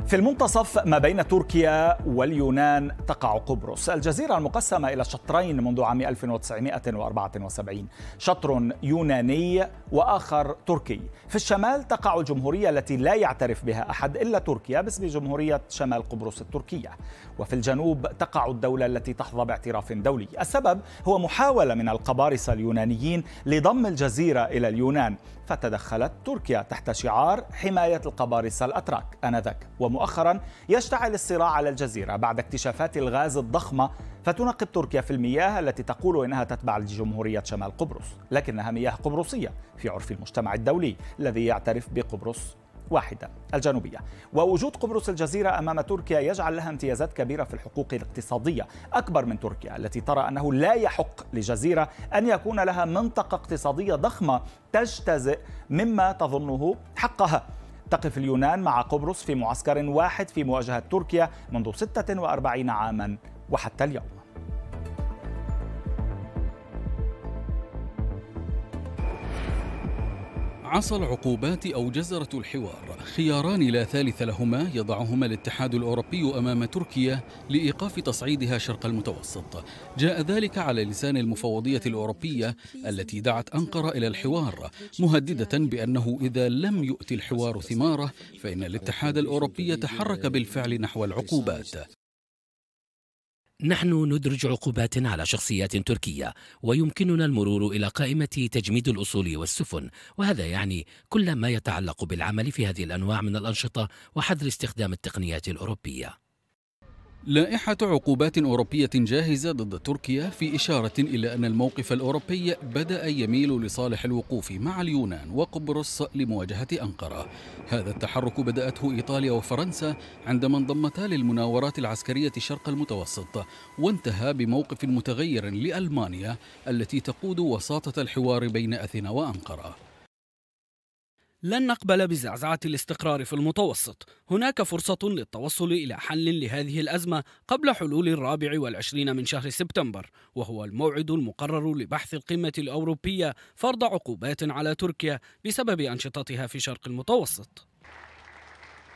في المنتصف ما بين تركيا واليونان تقع قبرص الجزيرة المقسمة إلى شطرين منذ عام 1974 شطر يوناني وآخر تركي في الشمال تقع الجمهورية التي لا يعترف بها أحد إلا تركيا باسم جمهورية شمال قبرص التركية وفي الجنوب تقع الدولة التي تحظى باعتراف دولي السبب هو محاولة من القبارصة اليونانيين لضم الجزيرة إلى اليونان فتدخلت تركيا تحت شعار حماية القبارصة الأتراك آنذاك ومؤخرا يشتعل الصراع على الجزيرة بعد اكتشافات الغاز الضخمة فتنقب تركيا في المياه التي تقول انها تتبع لجمهوريه شمال قبرص، لكنها مياه قبرصيه في عرف المجتمع الدولي الذي يعترف بقبرص واحدة الجنوبية ووجود قبرص الجزيرة أمام تركيا يجعل لها امتيازات كبيرة في الحقوق الاقتصادية أكبر من تركيا التي ترى أنه لا يحق لجزيرة أن يكون لها منطقة اقتصادية ضخمة تجتزئ مما تظنه حقها تقف اليونان مع قبرص في معسكر واحد في مواجهة تركيا منذ 46 عاما وحتى اليوم عصى العقوبات أو جزرة الحوار خياران لا ثالث لهما يضعهما الاتحاد الأوروبي أمام تركيا لإيقاف تصعيدها شرق المتوسط جاء ذلك على لسان المفوضية الأوروبية التي دعت أنقرة إلى الحوار مهددة بأنه إذا لم يؤتي الحوار ثماره فإن الاتحاد الأوروبي تحرك بالفعل نحو العقوبات نحن ندرج عقوبات على شخصيات تركية ويمكننا المرور إلى قائمة تجميد الأصول والسفن وهذا يعني كل ما يتعلق بالعمل في هذه الأنواع من الأنشطة وحظر استخدام التقنيات الأوروبية لائحة عقوبات أوروبية جاهزة ضد تركيا في إشارة إلى أن الموقف الأوروبي بدأ يميل لصالح الوقوف مع اليونان وقبرص لمواجهة أنقرة. هذا التحرك بدأته إيطاليا وفرنسا عندما انضمتا للمناورات العسكرية الشرق المتوسط، وانتهى بموقف متغير لألمانيا التي تقود وساطة الحوار بين أثينا وأنقرة. لن نقبل بزعزعة الاستقرار في المتوسط هناك فرصة للتوصل إلى حل لهذه الأزمة قبل حلول الرابع والعشرين من شهر سبتمبر وهو الموعد المقرر لبحث القمة الأوروبية فرض عقوبات على تركيا بسبب أنشطتها في شرق المتوسط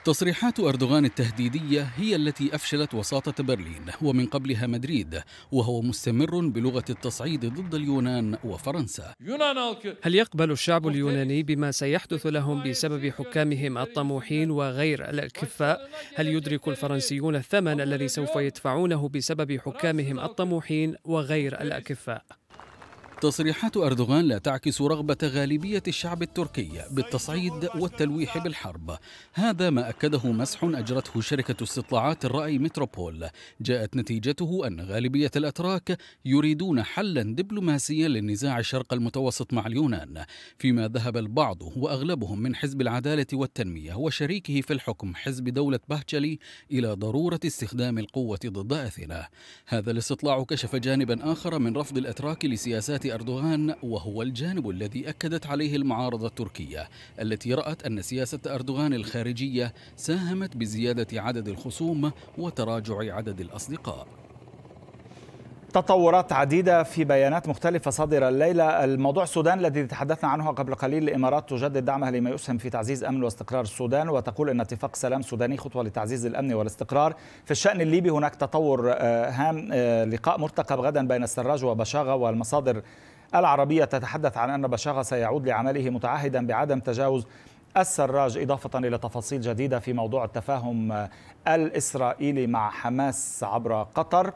تصريحات أردوغان التهديدية هي التي أفشلت وساطة برلين ومن قبلها مدريد وهو مستمر بلغة التصعيد ضد اليونان وفرنسا هل يقبل الشعب اليوناني بما سيحدث لهم بسبب حكامهم الطموحين وغير الأكفاء؟ هل يدرك الفرنسيون الثمن الذي سوف يدفعونه بسبب حكامهم الطموحين وغير الأكفاء؟ تصريحات أردوغان لا تعكس رغبة غالبية الشعب التركي بالتصعيد والتلويح بالحرب هذا ما أكده مسح أجرته شركة استطلاعات الرأي متروبول جاءت نتيجته أن غالبية الأتراك يريدون حلا دبلوماسيا للنزاع الشرق المتوسط مع اليونان فيما ذهب البعض وأغلبهم من حزب العدالة والتنمية وشريكه في الحكم حزب دولة بهتشلي إلى ضرورة استخدام القوة ضد أثينا هذا الاستطلاع كشف جانبا آخر من رفض الأتراك لسياسات أردوغان وهو الجانب الذي أكدت عليه المعارضة التركية التي رأت أن سياسة أردوغان الخارجية ساهمت بزيادة عدد الخصوم وتراجع عدد الأصدقاء تطورات عديدة في بيانات مختلفة صادرة الليلة الموضوع السودان الذي تحدثنا عنه قبل قليل الإمارات تجدد دعمها لما يسهم في تعزيز أمن واستقرار السودان وتقول أن اتفاق سلام سوداني خطوة لتعزيز الأمن والاستقرار في الشأن الليبي هناك تطور آه، هام آه، لقاء مرتقب غدا بين السراج وبشاغة والمصادر العربية تتحدث عن أن بشاغة سيعود لعمله متعهدا بعدم تجاوز السراج إضافة إلى تفاصيل جديدة في موضوع التفاهم آه، الإسرائيلي مع حماس عبر قطر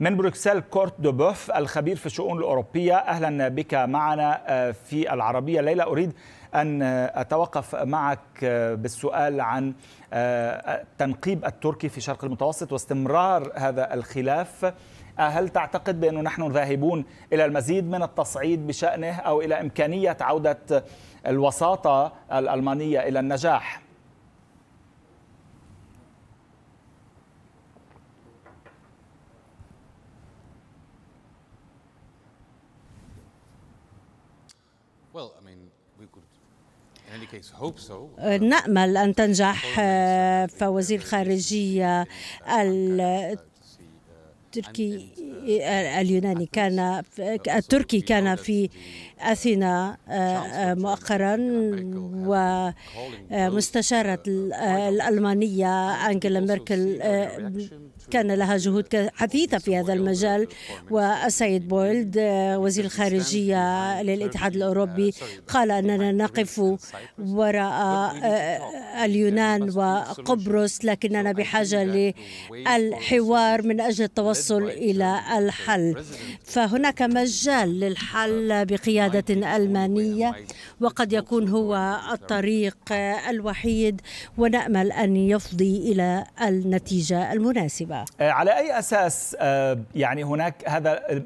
من بروكسل كورت دو بوف الخبير في الشؤون الأوروبية أهلا بك معنا آه، في العربية ليلى أريد أن آه، أتوقف معك آه، بالسؤال عن التنقيب التركي في شرق المتوسط واستمرار هذا الخلاف هل تعتقد بأنه نحن ذاهبون إلى المزيد من التصعيد بشأنه أو إلى إمكانية عودة الوساطة الألمانية إلى النجاح؟ نأمل أن تنجح آه، فوزير الخارجية التركي آه، اليوناني كان التركي كان في أثينا آه، مؤخرا ومستشارة الألمانية أنجيلا ميركل كان لها جهود حثيثة في هذا المجال والسيد بويلد آه، وزير الخارجية للاتحاد الأوروبي قال أننا نقف وراء آه، اليونان وقبرص لكننا بحاجة للحوار من أجل التوصل إلى الحل فهناك مجال للحل بقيادة ألمانية وقد يكون هو الطريق آه، الوحيد ونأمل أن يفضي إلى النتيجة المناسبة آه، على أي أساس آه، يعني هناك هذا آه،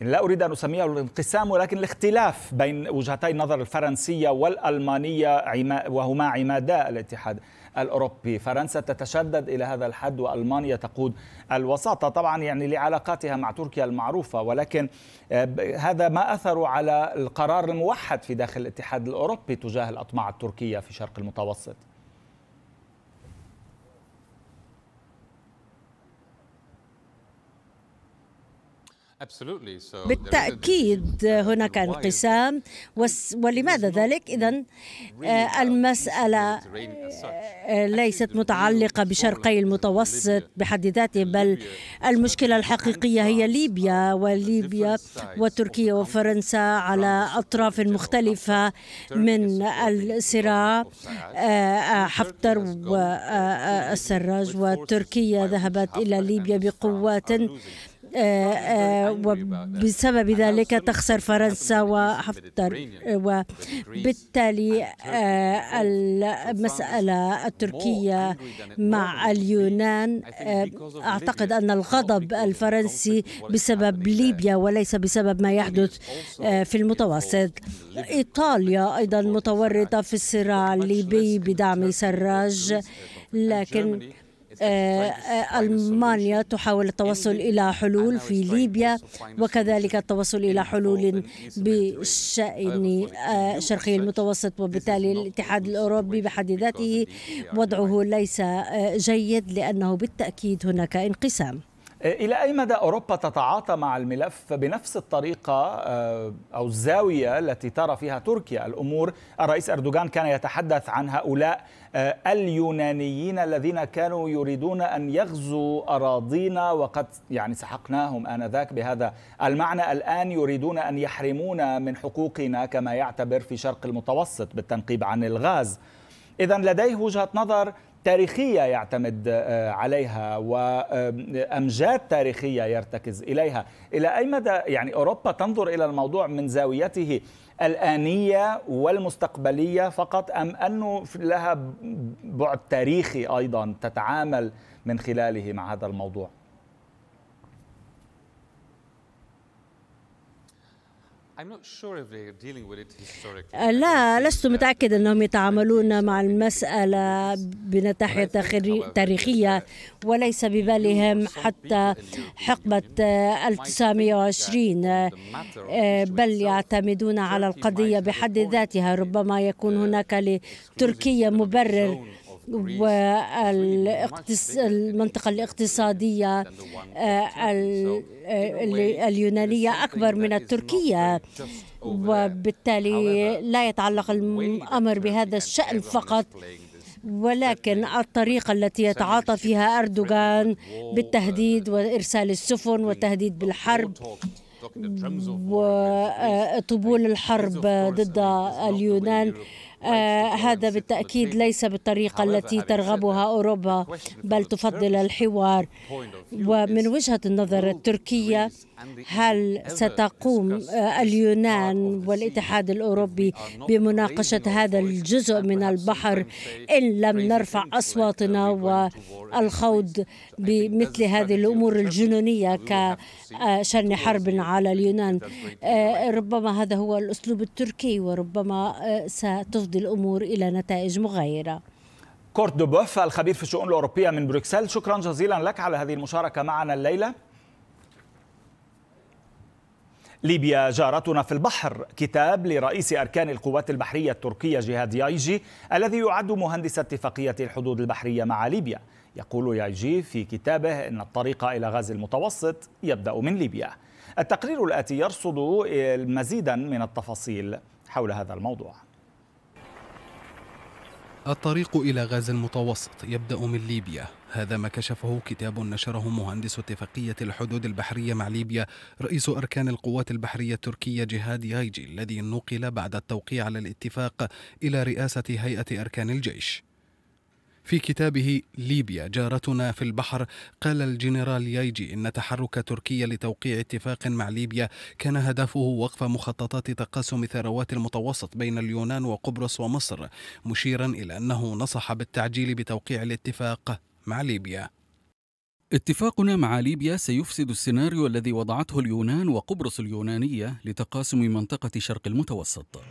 لا أريد أن أسميه الانقسام ولكن الاختلاف بين وجهتي النظر الفرنسية والألمانية وهما عمادا الاتحاد الأوروبي فرنسا تتشدد إلى هذا الحد وألمانيا تقود الوساطة طبعا يعني لعلاقاتها مع تركيا المعروفة ولكن هذا ما أثره على القرار الموحد في داخل الاتحاد الأوروبي تجاه الأطماع التركية في شرق المتوسط بالتأكيد هناك انقسام ولماذا ذلك؟ إذا آه، المسألة آه، ليست متعلقة بشرقي المتوسط بحد ذاته بل المشكلة الحقيقية هي ليبيا وليبيا وتركيا وفرنسا على أطراف مختلفة من الصراع آه، حفتر والسراج وتركيا ذهبت إلى ليبيا بقوات آه، آه، وبسبب ذلك تخسر فرنسا وحفتر وبالتالي آه، المسألة التركية مع اليونان أعتقد أن الغضب الفرنسي بسبب ليبيا وليس بسبب ما يحدث في المتوسط إيطاليا أيضا متورطة في الصراع الليبي بدعم سراج لكن آه، آه، ألمانيا تحاول التوصل إلى حلول في ليبيا وكذلك التوصل إلى حلول بشأن آه، شرقي المتوسط وبالتالي الاتحاد الأوروبي بحد ذاته e وضعه ليس جيد لأنه بالتأكيد هناك انقسام آه، إلى أي مدى أوروبا تتعاطى مع الملف بنفس الطريقة آه، أو الزاوية التي ترى فيها تركيا الأمور الرئيس أردوغان كان يتحدث عن هؤلاء آه، اليونانيين الذين كانوا يريدون أن يغزوا أراضينا وقد يعني سحقناهم آنذاك بهذا المعنى الآن يريدون أن يحرمونا من حقوقنا كما يعتبر في شرق المتوسط بالتنقيب عن الغاز إذا لديه وجهة نظر تاريخية يعتمد آه، عليها وأمجاد تاريخية يرتكز إليها إلى أي مدى يعني أوروبا تنظر إلى الموضوع من زاويته الآنية والمستقبلية فقط أم أنه لها بعد تاريخي أيضا تتعامل من خلاله مع هذا الموضوع؟ آه، لا لست متأكد أنهم يتعاملون مع المسألة بنتاحية تاريخية وليس ببالهم حتى حقبة 1920 آه، بل يعتمدون على القضية بحد ذاتها ربما يكون هناك لتركيا مبرر والمنطقة الاقتصادية آه، آه، اليونانية أكبر من التركية وبالتالي لا يتعلق الأمر بهذا الشأن فقط ولكن الطريقة التي يتعاطى فيها أردوغان بالتهديد وإرسال السفن والتهديد بالحرب وطبول آه، الحرب ضد اليونان آه، هذا بالتأكيد ليس بالطريقة التي ترغبها أوروبا بل تفضل الحوار ومن وجهة النظر التركية هل ستقوم آه، اليونان والاتحاد الأوروبي بمناقشة هذا الجزء من البحر إن لم نرفع uh, أصواتنا والخوض بمثل هذه الأمور الجنونية كشن آه، حرب على اليونان آه، ربما هذا هو الأسلوب التركي وربما ستفضي الأمور إلى نتائج مغايرة كورت دوبوف الخبير في الشؤون الأوروبية من بروكسل شكرا جزيلا لك على هذه المشاركة معنا الليلة ليبيا جارتنا في البحر كتاب لرئيس أركان القوات البحرية التركية جهاد يايجي الذي يعد مهندس اتفاقية الحدود البحرية مع ليبيا يقول يايجي في كتابه أن الطريق إلى غاز المتوسط يبدأ من ليبيا التقرير الآتي يرصد مزيدا من التفاصيل حول هذا الموضوع الطريق إلى غاز المتوسط يبدأ من ليبيا هذا ما كشفه كتاب نشره مهندس اتفاقية الحدود البحرية مع ليبيا رئيس أركان القوات البحرية التركية جهاد يايجي الذي نقل بعد التوقيع على الاتفاق إلى رئاسة هيئة أركان الجيش في كتابه ليبيا جارتنا في البحر قال الجنرال يايجي إن تحرك تركيا لتوقيع اتفاق مع ليبيا كان هدفه وقف مخططات تقاسم ثروات المتوسط بين اليونان وقبرص ومصر مشيرا إلى أنه نصح بالتعجيل بتوقيع الاتفاق مع ليبيا اتفاقنا مع ليبيا سيفسد السيناريو الذي وضعته اليونان وقبرص اليونانية لتقاسم منطقة شرق المتوسط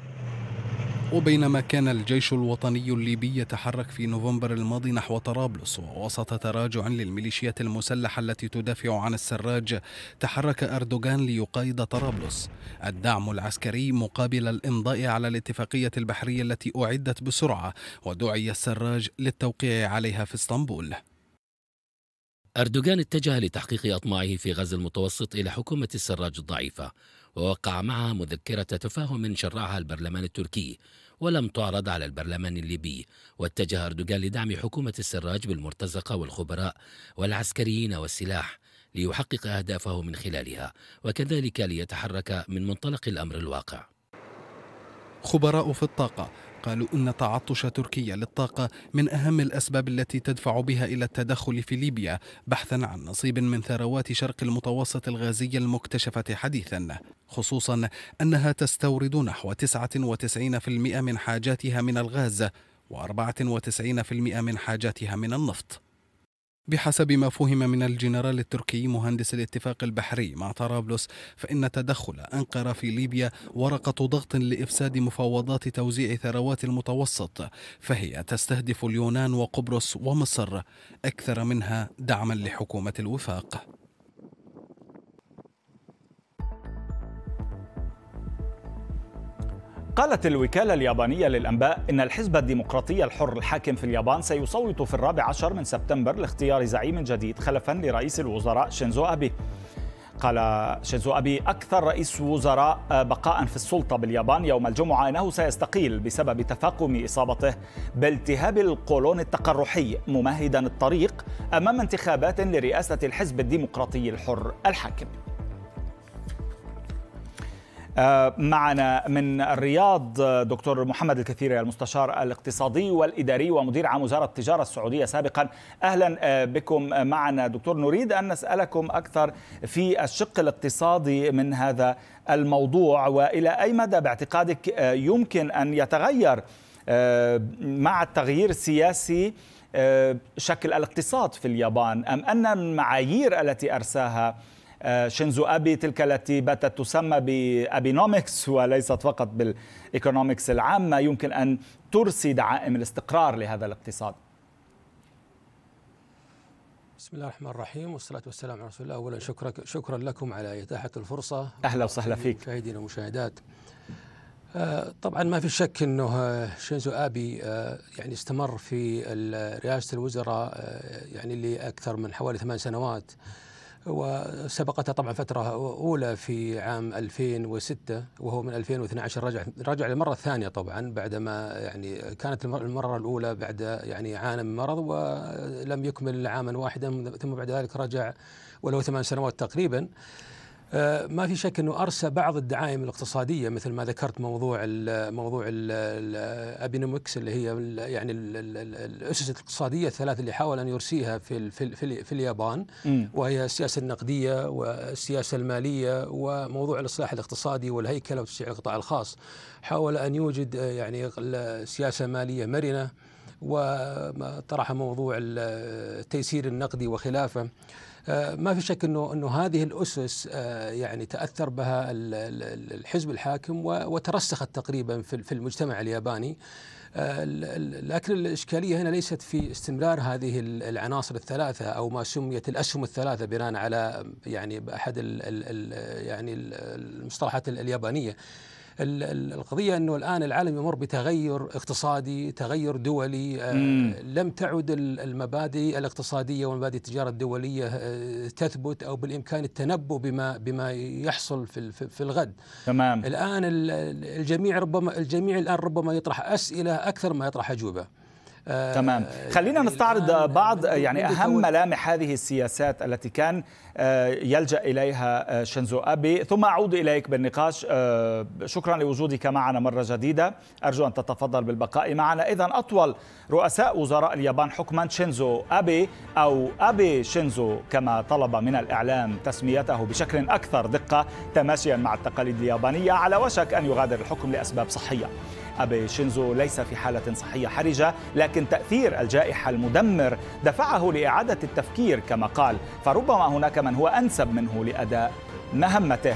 وبينما كان الجيش الوطني الليبي يتحرك في نوفمبر الماضي نحو طرابلس ووسط تراجع للميليشيات المسلحة التي تدافع عن السراج تحرك أردوغان ليقايض طرابلس الدعم العسكري مقابل الإمضاء على الاتفاقية البحرية التي أعدت بسرعة ودعي السراج للتوقيع عليها في اسطنبول أردوغان اتجه لتحقيق أطماعه في غزة المتوسط إلى حكومة السراج الضعيفة ووقع معها مذكرة تفاهم شرعها البرلمان التركي ولم تعرض على البرلمان الليبي واتجه أردوغان لدعم حكومة السراج بالمرتزقة والخبراء والعسكريين والسلاح ليحقق أهدافه من خلالها وكذلك ليتحرك من منطلق الأمر الواقع خبراء في الطاقة قالوا إن تعطش تركيا للطاقة من أهم الأسباب التي تدفع بها إلى التدخل في ليبيا بحثا عن نصيب من ثروات شرق المتوسط الغازي المكتشفة حديثا خصوصا أنها تستورد نحو 99% من حاجاتها من الغاز و94% من حاجاتها من النفط بحسب ما فهم من الجنرال التركي مهندس الاتفاق البحري مع طرابلس فإن تدخل أنقرة في ليبيا ورقة ضغط لإفساد مفاوضات توزيع ثروات المتوسط فهي تستهدف اليونان وقبرص ومصر أكثر منها دعما لحكومة الوفاق قالت الوكالة اليابانية للأنباء إن الحزب الديمقراطي الحر الحاكم في اليابان سيصوت في الرابع عشر من سبتمبر لاختيار زعيم جديد خلفا لرئيس الوزراء شينزو أبي قال شينزو أبي أكثر رئيس وزراء بقاء في السلطة باليابان يوم الجمعة أنه سيستقيل بسبب تفاقم إصابته بالتهاب القولون التقرحي ممهدا الطريق أمام انتخابات لرئاسة الحزب الديمقراطي الحر الحاكم آه، معنا من الرياض آه، دكتور محمد الكثير المستشار الاقتصادي والإداري ومدير عام وزارة التجارة السعودية سابقا أهلا آه، بكم معنا دكتور نريد أن نسألكم أكثر في الشق الاقتصادي من هذا الموضوع وإلى أي مدى باعتقادك يمكن أن يتغير مع التغيير السياسي شكل الاقتصاد في اليابان أم أن المعايير التي أرساها آه، شينزو أبي تلك التي باتت تسمى بأبينومكس وليست فقط بالإيكونومكس العامة يمكن أن ترسي دعائم الاستقرار لهذا الاقتصاد بسم الله الرحمن الرحيم والصلاة والسلام على رسول الله أولا شكرا, شكرا لكم على إتاحة الفرصة أهلا وسهلا فيك مشاهدينا ومشاهدات آه، طبعا ما في شك انه آه، شينزو ابي يعني استمر في رئاسه الوزراء يعني لاكثر من حوالي ثمان سنوات وسبقتها طبعا فترة أولى في عام 2006 وهو من 2012 رجع رجع للمرة الثانية طبعا بعدما يعني كانت المرة الأولى بعد يعني عانى من مرض ولم يكمل عاما واحدا ثم بعد ذلك رجع ولو ثمان سنوات تقريبا آه، ما في شك انه ارسى بعض الدعائم الاقتصاديه مثل ما ذكرت موضوع الـ موضوع الابينومكس اللي هي الـ يعني الـ الاسس الاقتصاديه الثلاث اللي حاول ان يرسيها في الـ في, الـ في, الـ في اليابان وهي السياسه النقديه والسياسه الماليه وموضوع الاصلاح الاقتصادي والهيكله وتشجيع القطاع الخاص حاول ان يوجد آه، يعني سياسه ماليه مرنه وطرح موضوع التيسير النقدي وخلافه آه، ما في شك انه انه هذه الاسس آه، يعني تاثر بها الحزب الحاكم وترسخت تقريبا في المجتمع الياباني آه، لكن الاشكاليه هنا ليست في استمرار هذه العناصر الثلاثه او ما سميت الاسهم الثلاثه بناء على يعني احد يعني المصطلحات اليابانيه القضية أنه الآن العالم يمر بتغير اقتصادي تغير دولي آه، مم. لم تعد المبادئ الاقتصادية ومبادئ التجارة الدولية آه، تثبت أو بالإمكان التنبؤ بما بما يحصل في في الغد تمام الآن الجميع ربما الجميع الآن ربما يطرح أسئلة أكثر ما يطرح أجوبة تمام آه، خلينا يعني نستعرض بعض يعني اهم ملامح هذه السياسات التي كان آه، يلجا اليها آه، شينزو ابي ثم اعود اليك بالنقاش شكرا لوجودك معنا مره جديده ارجو ان تتفضل بالبقاء معنا اذا اطول رؤساء وزراء اليابان حكما شينزو ابي او ابي شينزو كما طلب من الاعلام تسميته بشكل اكثر دقه تماشيا مع التقاليد اليابانيه على وشك ان يغادر الحكم لاسباب صحيه أبي شينزو ليس في حالة صحية حرجة لكن تأثير الجائحة المدمر دفعه لإعادة التفكير كما قال فربما هناك من هو أنسب منه لأداء مهمته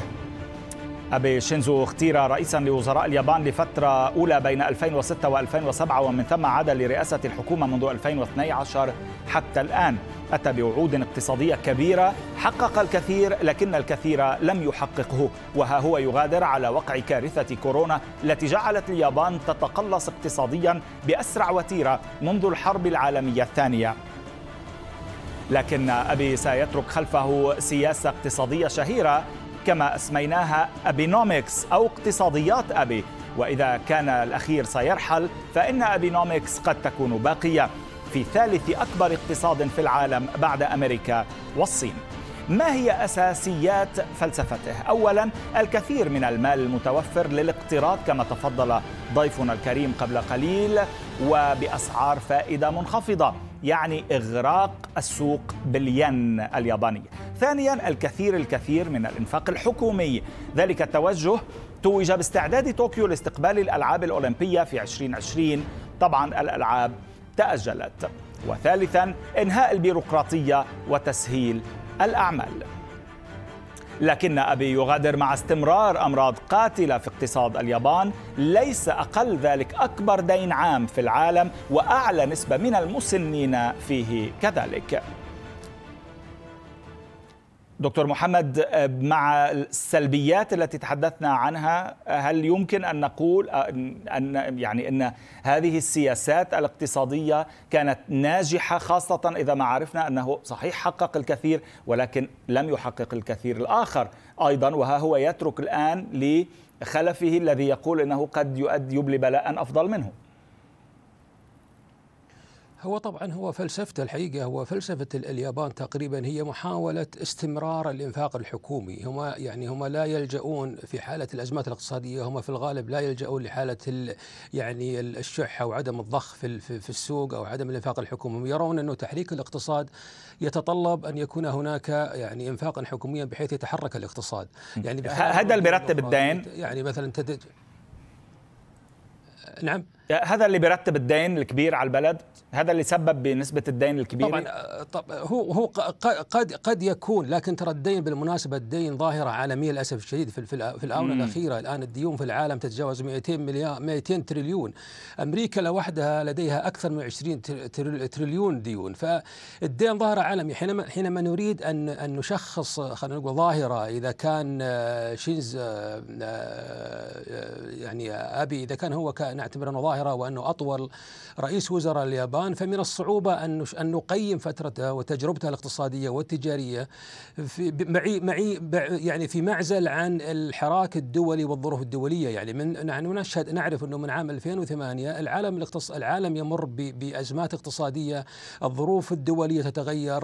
أبي شينزو اختير رئيسا لوزراء اليابان لفترة أولى بين 2006 و2007 ومن ثم عاد لرئاسة الحكومة منذ 2012 حتى الآن أتى بوعود اقتصادية كبيرة حقق الكثير لكن الكثير لم يحققه وها هو يغادر على وقع كارثة كورونا التي جعلت اليابان تتقلص اقتصاديا بأسرع وتيرة منذ الحرب العالمية الثانية لكن أبي سيترك خلفه سياسة اقتصادية شهيرة كما أسميناها ابينومكس أو اقتصاديات أبي وإذا كان الأخير سيرحل فإن ابينومكس قد تكون باقية في ثالث أكبر اقتصاد في العالم بعد أمريكا والصين ما هي أساسيات فلسفته؟ أولا الكثير من المال المتوفر للاقتراض كما تفضل ضيفنا الكريم قبل قليل وبأسعار فائدة منخفضة يعني إغراق السوق بالين الياباني ثانيا الكثير الكثير من الإنفاق الحكومي ذلك التوجه توج باستعداد طوكيو لاستقبال الألعاب الأولمبية في 2020 طبعا الألعاب تأجلت وثالثا إنهاء البيروقراطية وتسهيل الأعمال لكن أبي يغادر مع استمرار أمراض قاتلة في اقتصاد اليابان ليس أقل ذلك أكبر دين عام في العالم وأعلى نسبة من المسنين فيه كذلك دكتور محمد آه، مع السلبيات التي تحدثنا عنها آه، هل يمكن ان نقول آه، ان يعني ان هذه السياسات الاقتصاديه كانت ناجحه خاصه اذا ما عرفنا انه صحيح حقق الكثير ولكن لم يحقق الكثير الاخر ايضا وها هو يترك الان لخلفه الذي يقول انه قد يؤدي يبلي بلاء افضل منه هو طبعا هو فلسفته الحقيقه هو فلسفه اليابان تقريبا هي محاوله استمرار الانفاق الحكومي، هم يعني هم لا يلجؤون في حاله الازمات الاقتصاديه هم في الغالب لا يلجؤون لحاله ال يعني الشح او عدم الضخ في في السوق او عدم الانفاق الحكومي، هم يرون انه تحريك الاقتصاد يتطلب ان يكون هناك يعني انفاقا حكوميا بحيث يتحرك الاقتصاد، يعني هذا اللي بيرتب الدين يعني مثلا نعم هذا اللي بيرتب الدين الكبير على البلد هذا اللي سبب بنسبة الدين الكبير طبعا آه، طب هو هو قد قد يكون لكن ترى الدين بالمناسبة الدين ظاهرة عالمية للأسف الشديد في في الآونة الأخيرة الآن الديون في العالم تتجاوز 200 مليار 200 تريليون أمريكا لوحدها لديها أكثر من 20 تريليون ديون فالدين ظاهرة عالمية حينما حينما نريد أن أن نشخص خلينا نقول ظاهرة إذا كان آه، شينز آه، يعني أبي إذا كان هو نعتبر أنه ظاهرة القاهرة وأنه أطول رئيس وزراء اليابان فمن الصعوبة أن أن نقيم فترته آه، وتجربته الاقتصادية والتجارية في معي معي يعني في معزل عن الحراك الدولي والظروف الدولية يعني من نحن نشهد نعرف أنه من عام 2008 العالم الاقتص العالم يمر بأزمات اقتصادية الظروف الدولية تتغير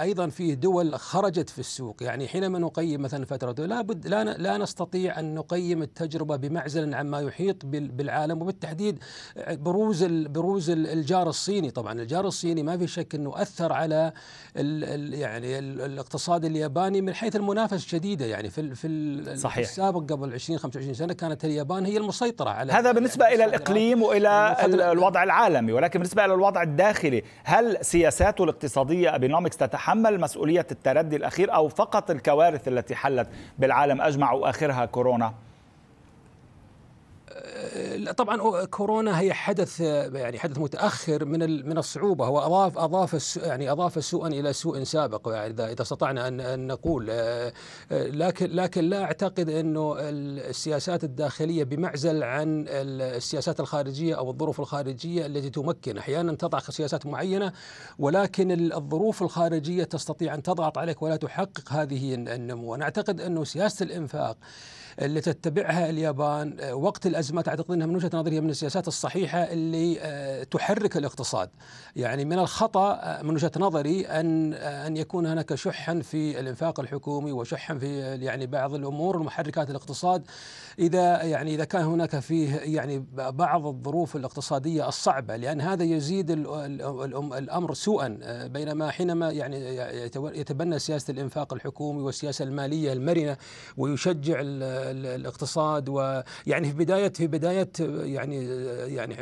أيضا في دول خرجت في السوق يعني حينما نقيم مثلا فترته لا بد لا لا نستطيع أن نقيم التجربة بمعزل عما يحيط بالعالم وبالتحديد آه، بروز بروز الجار الصيني طبعا الجار الصيني ما في شك انه اثر على الـ الـ يعني الـ الاقتصاد الياباني من حيث المنافسه الشديده يعني في في صحيح. السابق قبل 20 25 سنه كانت اليابان هي المسيطره على هذا بالنسبه الى الاقليم والى يعني الوضع العالمي ولكن بالنسبه الى الوضع الداخلي هل سياساته الاقتصاديه ابينومكس تتحمل مسؤوليه التردي الاخير او فقط الكوارث التي حلت بالعالم اجمع واخرها كورونا طبعا كورونا هي حدث يعني حدث متاخر من من الصعوبه هو اضاف اضاف يعني اضاف سوءا الى سوء سابق يعني اذا استطعنا ان نقول لكن لكن لا اعتقد انه السياسات الداخليه بمعزل عن السياسات الخارجيه او الظروف الخارجيه التي تمكن احيانا تضع سياسات معينه ولكن الظروف الخارجيه تستطيع ان تضغط عليك ولا تحقق هذه النمو نعتقد اعتقد انه سياسه الانفاق اللي تتبعها اليابان آه، وقت الازمات اعتقد انها من وجهه نظري من السياسات الصحيحه اللي آه، تحرك الاقتصاد يعني من الخطا آه، من وجهه نظري ان ان يكون هناك شحا في الانفاق الحكومي وشحا في يعني بعض الامور المحركات الاقتصاد اذا يعني اذا كان هناك فيه يعني بعض الظروف الاقتصاديه الصعبه لان هذا يزيد الامر سوءا آه، بينما حينما يعني يتبنى سياسه الانفاق الحكومي والسياسه الماليه المرنه ويشجع الاقتصاد ويعني في بدايه في بدايه يعني يعني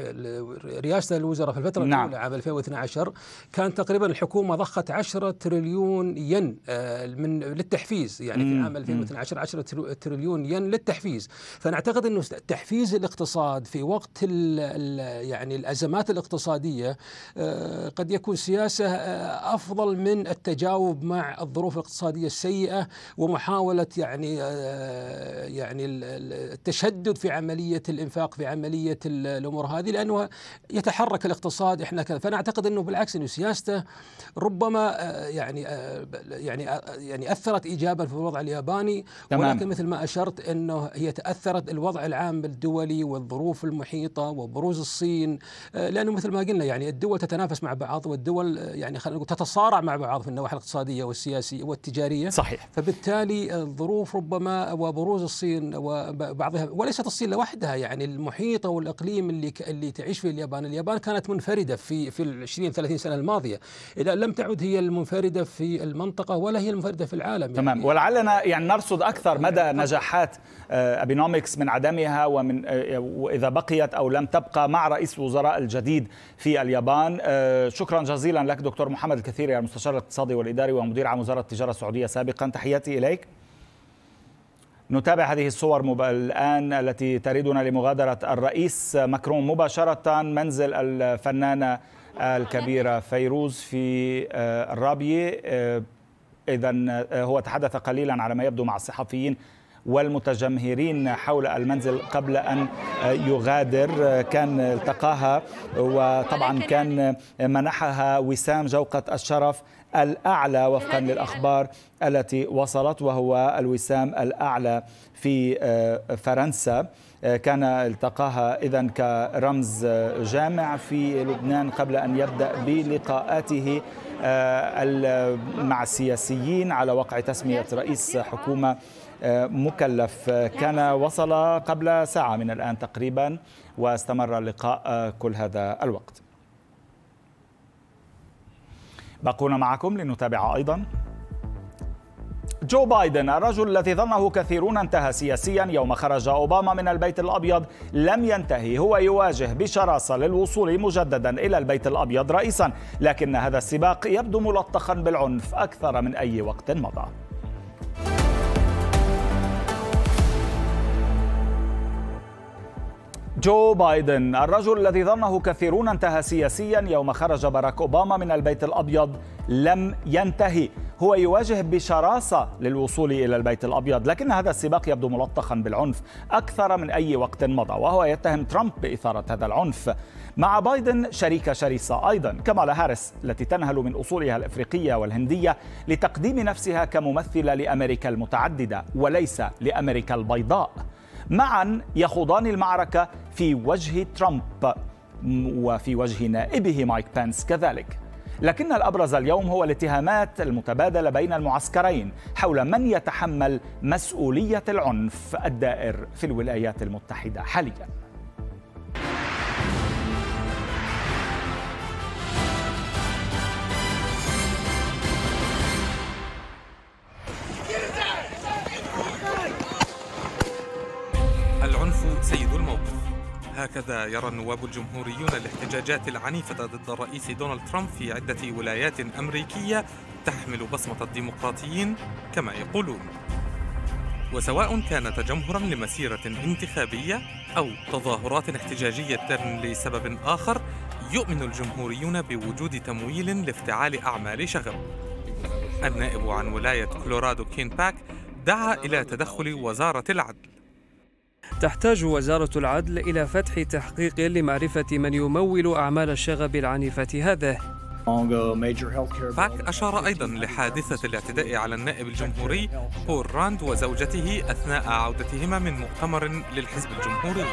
رئاسه الوزراء في الفتره نعم. الاولى عام 2012 كان تقريبا الحكومه ضخت 10 تريليون ين آه، من للتحفيز يعني في عام 2012 10 تريليون ين للتحفيز فانا اعتقد انه تحفيز الاقتصاد في وقت ال الـ يعني الازمات الاقتصاديه آه، قد يكون سياسه آه، افضل من التجاوب مع الظروف الاقتصاديه السيئه ومحاوله يعني آه، يعني التشدد في عمليه الانفاق في عمليه الامور هذه لانه يتحرك الاقتصاد احنا كذا فانا اعتقد انه بالعكس انه سياسته ربما يعني يعني يعني اثرت ايجابا في الوضع الياباني ولكن مثل ما اشرت انه هي تأثر تاثرت الوضع العام الدولي والظروف المحيطه وبروز الصين آه، لانه مثل ما قلنا يعني الدول تتنافس مع بعض والدول آه، يعني خلينا نقول تتصارع مع بعض في النواحي الاقتصاديه والسياسيه والتجاريه صحيح فبالتالي الظروف ربما وبروز الصين وبعضها وليست الصين لوحدها يعني المحيطه والاقليم اللي اللي تعيش فيه اليابان، اليابان كانت منفرده في في ال 20 30 سنه الماضيه، اذا لم تعد هي المنفرده في المنطقه ولا هي المنفرده في العالم تمام يعني ولعلنا يعني نرصد اكثر مدى نجاحات آه، ابي ايكونومكس من عدمها ومن آه، آه، واذا بقيت او لم تبقى مع رئيس الوزراء الجديد في اليابان آه، شكرا جزيلا لك دكتور محمد الكثيري يعني المستشار الاقتصادي والاداري ومدير عام وزاره التجاره السعوديه سابقا تحياتي اليك نتابع هذه الصور الآن التي تريدنا لمغادرة الرئيس مكرون مباشرة منزل الفنانة الكبيرة فيروز في الرابية إذا هو تحدث قليلا على ما يبدو مع الصحفيين والمتجمهرين حول المنزل قبل أن يغادر كان التقاها وطبعا كان منحها وسام جوقة الشرف الأعلى وفقا للأخبار التي وصلت وهو الوسام الأعلى في فرنسا كان التقاها إذا كرمز جامع في لبنان قبل أن يبدأ بلقاءاته آه، مع السياسيين على وقع تسمية رئيس حكومة مكلف كان وصل قبل ساعة من الآن تقريبا واستمر اللقاء كل هذا الوقت باقونا معكم لنتابع أيضا جو بايدن الرجل الذي ظنه كثيرون انتهى سياسيا يوم خرج اوباما من البيت الابيض لم ينتهي هو يواجه بشراسه للوصول مجددا الى البيت الابيض رئيسا لكن هذا السباق يبدو ملطخا بالعنف اكثر من اي وقت مضى جو بايدن الرجل الذي ظنه كثيرون انتهى سياسيا يوم خرج باراك اوباما من البيت الابيض لم ينتهي هو يواجه بشراسه للوصول الى البيت الابيض لكن هذا السباق يبدو ملطخا بالعنف اكثر من اي وقت مضى وهو يتهم ترامب باثاره هذا العنف مع بايدن شريكه شرسه ايضا كمالا هاريس التي تنهل من اصولها الافريقيه والهنديه لتقديم نفسها كممثله لامريكا المتعدده وليس لامريكا البيضاء معا يخوضان المعركة في وجه ترامب وفي وجه نائبه مايك بنس كذلك لكن الابرز اليوم هو الاتهامات المتبادله بين المعسكرين حول من يتحمل مسؤوليه العنف الدائر في الولايات المتحده حاليا هكذا يرى النواب الجمهوريون الاحتجاجات العنيفة ضد الرئيس دونالد ترامب في عدة ولايات أمريكية تحمل بصمة الديمقراطيين كما يقولون وسواء كان تجمهرا لمسيرة انتخابية أو تظاهرات احتجاجية لسبب آخر يؤمن الجمهوريون بوجود تمويل لافتعال أعمال شغب النائب عن ولاية كولورادو كين باك دعا إلى تدخل وزارة العدل تحتاج وزارة العدل إلى فتح تحقيق لمعرفة من يمول أعمال الشغب العنيفة هذه باك أشار أيضا لحادثة الاعتداء على النائب الجمهوري بول راند وزوجته أثناء عودتهما من مؤتمر للحزب الجمهوري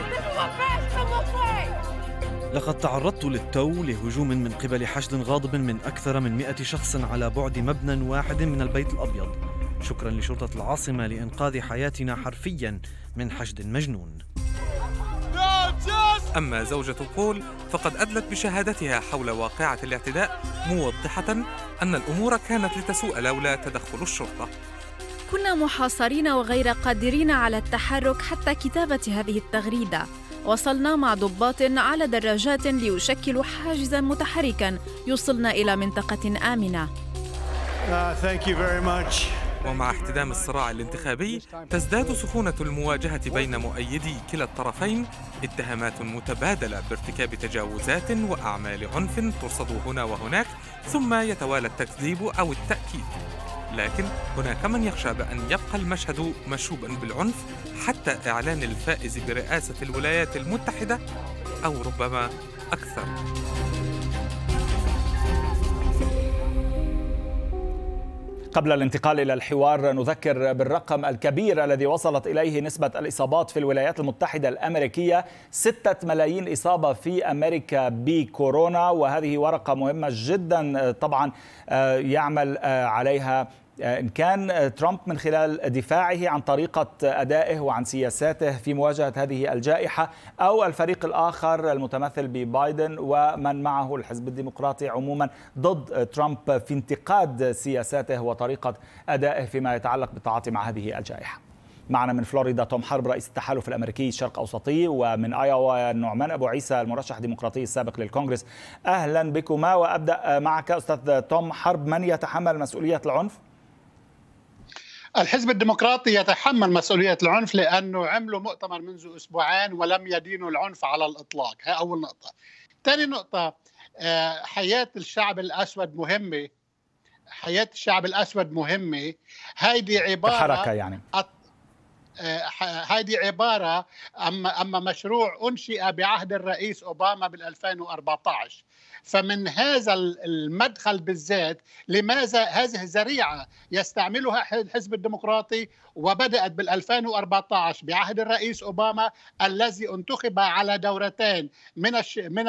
لقد تعرضت للتو لهجوم من قبل حشد غاضب من أكثر من مئة شخص على بعد مبنى واحد من البيت الأبيض شكرا لشرطة العاصمة لإنقاذ حياتنا حرفيا من حشد مجنون أما زوجة بول فقد أدلت بشهادتها حول واقعة الاعتداء موضحة أن الأمور كانت لتسوء لولا تدخل الشرطة كنا محاصرين وغير قادرين على التحرك حتى كتابة هذه التغريدة وصلنا مع ضباط على دراجات ليشكلوا حاجزا متحركا يوصلنا إلى منطقة آمنة uh, thank you very much. ومع احتدام الصراع الانتخابي تزداد سخونة المواجهة بين مؤيدي كلا الطرفين اتهامات متبادلة بارتكاب تجاوزات وأعمال عنف ترصد هنا وهناك ثم يتوالى التكذيب أو التأكيد لكن هناك من يخشى بأن يبقى المشهد مشوبا بالعنف حتى إعلان الفائز برئاسة الولايات المتحدة أو ربما أكثر قبل الانتقال إلى الحوار نذكر بالرقم الكبير الذي وصلت إليه نسبة الإصابات في الولايات المتحدة الأمريكية ستة ملايين إصابة في أمريكا بكورونا وهذه ورقة مهمة جدا طبعا آه، يعمل آه، عليها آه، إن كان آه، ترامب من خلال دفاعه عن طريقة أدائه وعن سياساته في مواجهة هذه الجائحة أو الفريق الآخر المتمثل ببايدن ومن معه الحزب الديمقراطي عموما ضد ترامب في انتقاد سياساته وطريقة أدائه فيما يتعلق بالتعاطي مع هذه الجائحة معنا من فلوريدا توم حرب رئيس التحالف الامريكي الشرق اوسطي ومن ايوا نعمان ابو عيسى المرشح الديمقراطي السابق للكونغرس اهلا بكما وابدا معك استاذ توم حرب من يتحمل مسؤوليه العنف؟ الحزب الديمقراطي يتحمل مسؤولية العنف لأنه عملوا مؤتمر منذ أسبوعين ولم يدينوا العنف على الإطلاق هاي أول نقطة ثاني نقطة آه، حياة الشعب الأسود مهمة حياة الشعب الأسود مهمة هيدي عبارة حركة يعني هذه آه، عبارة أما, أما مشروع أنشئ بعهد الرئيس أوباما بال 2014 فمن هذا المدخل بالذات لماذا هذه الزريعة يستعملها الحزب الديمقراطي وبدأت بال 2014 بعهد الرئيس أوباما الذي انتخب على دورتين من الش... من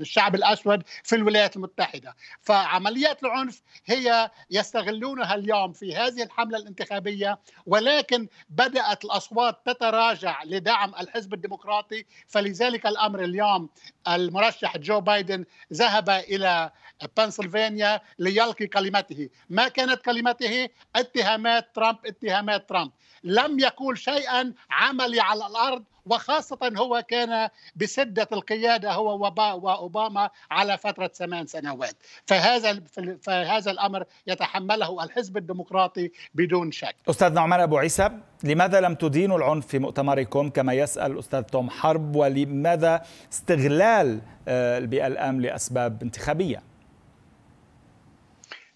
الشعب الأسود في الولايات المتحدة فعمليات العنف هي يستغلونها اليوم في هذه الحملة الانتخابية ولكن بدأت الأصوات تتراجع لدعم الحزب الديمقراطي فلذلك الأمر اليوم المرشح جو بايدن ذهب إلى بنسلفانيا ليلقي كلمته ما كانت كلمته اتهامات ترامب اتهامات بخيامات ترامب لم يقول شيئا عملي على الارض وخاصة هو كان بسدة القيادة هو وأوباما على فترة ثمان سنوات فهذا فهذا الأمر يتحمله الحزب الديمقراطي بدون شك أستاذ نعمان أبو عيسى لماذا لم تدينوا العنف في مؤتمركم كما يسأل أستاذ توم حرب ولماذا استغلال آه، البيئة الأم لأسباب انتخابية؟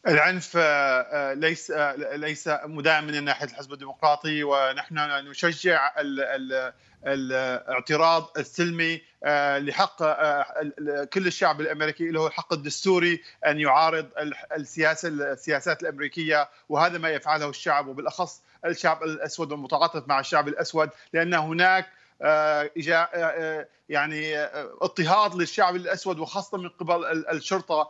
العنف آه، آه، ليس آه، ليس مدائم من ناحيه الحزب الديمقراطي ونحن نشجع الاعتراض السلمي لحق كل الشعب الامريكي له الحق الدستوري ان يعارض السياسه السياسات الامريكيه وهذا ما يفعله الشعب وبالاخص الشعب الاسود والمتعاطف مع الشعب الاسود لان هناك آه، آه، آه، يعني اضطهاد للشعب الاسود وخاصه من قبل الشرطه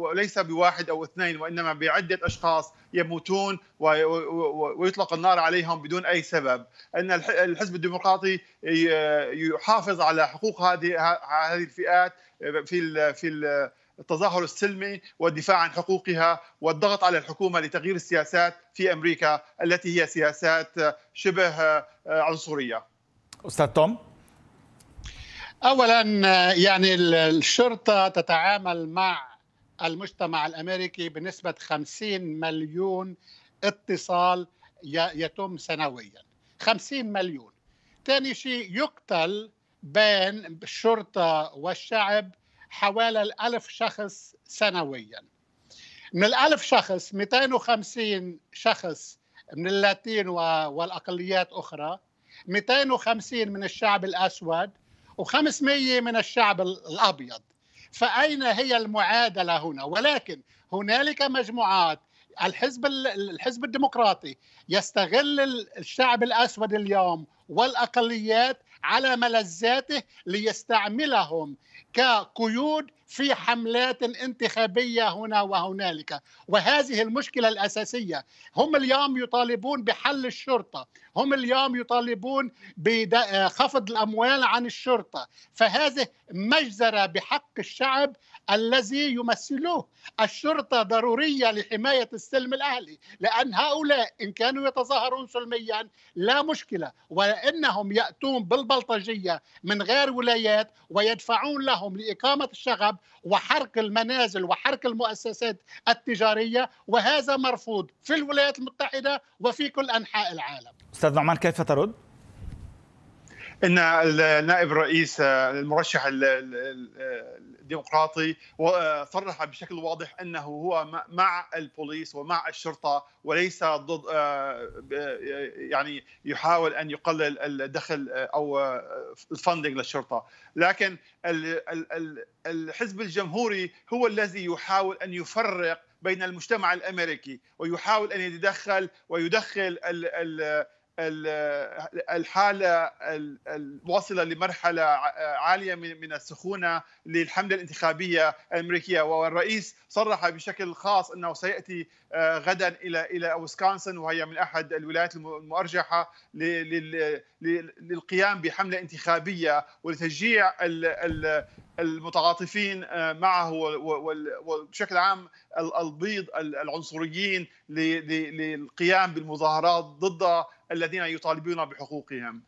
وليس بواحد او اثنين وانما بعده اشخاص يموتون ويطلق النار عليهم بدون اي سبب ان الحزب الديمقراطي يحافظ على حقوق هذه هذه الفئات في في التظاهر السلمي والدفاع عن حقوقها والضغط على الحكومه لتغيير السياسات في امريكا التي هي سياسات شبه عنصريه استاذ توم اولا يعني الشرطه تتعامل مع المجتمع الامريكي بنسبه 50 مليون اتصال يتم سنويا 50 مليون ثاني شيء يقتل بين الشرطة والشعب حوالي الألف شخص سنويا من الألف شخص 250 شخص من اللاتين والأقليات أخرى 250 من الشعب الأسود و500 من الشعب الأبيض فأين هي المعادلة هنا ولكن هنالك مجموعات الحزب الحزب الديمقراطي يستغل الشعب الاسود اليوم والاقليات على ملذاته ليستعملهم كقيود في حملات انتخابيه هنا وهنالك وهذه المشكله الاساسيه هم اليوم يطالبون بحل الشرطه هم اليوم يطالبون بخفض الاموال عن الشرطه فهذه مجزره بحق الشعب الذي يمثلوه الشرطه ضروريه لحمايه السلم الاهلي لان هؤلاء ان كانوا يتظاهرون سلميا لا مشكله وانهم ياتون بالبلطجيه من غير ولايات ويدفعون لهم لاقامه الشغب وحرق المنازل وحرق المؤسسات التجارية وهذا مرفوض في الولايات المتحدة وفي كل أنحاء العالم أستاذ نعمان كيف ترد؟ ان النائب الرئيس المرشح الديمقراطي وصرح بشكل واضح انه هو مع البوليس ومع الشرطه وليس ضد آه، يعني يحاول ان يقلل الدخل آه، او آه، الفندنج للشرطه لكن الحزب الجمهوري هو الذي يحاول ان يفرق بين المجتمع الامريكي ويحاول ان يتدخل ويدخل ال ال الحاله الواصله لمرحله عاليه من السخونه للحمله الانتخابيه الامريكيه والرئيس صرح بشكل خاص انه سياتي آه، غدا الى الى ويسكونسن وهي من احد الولايات المرجحه للقيام بحمله انتخابيه ولتشجيع المتعاطفين آه، معه وبشكل عام البيض العنصريين للقيام بالمظاهرات ضد الذين يطالبون بحقوقهم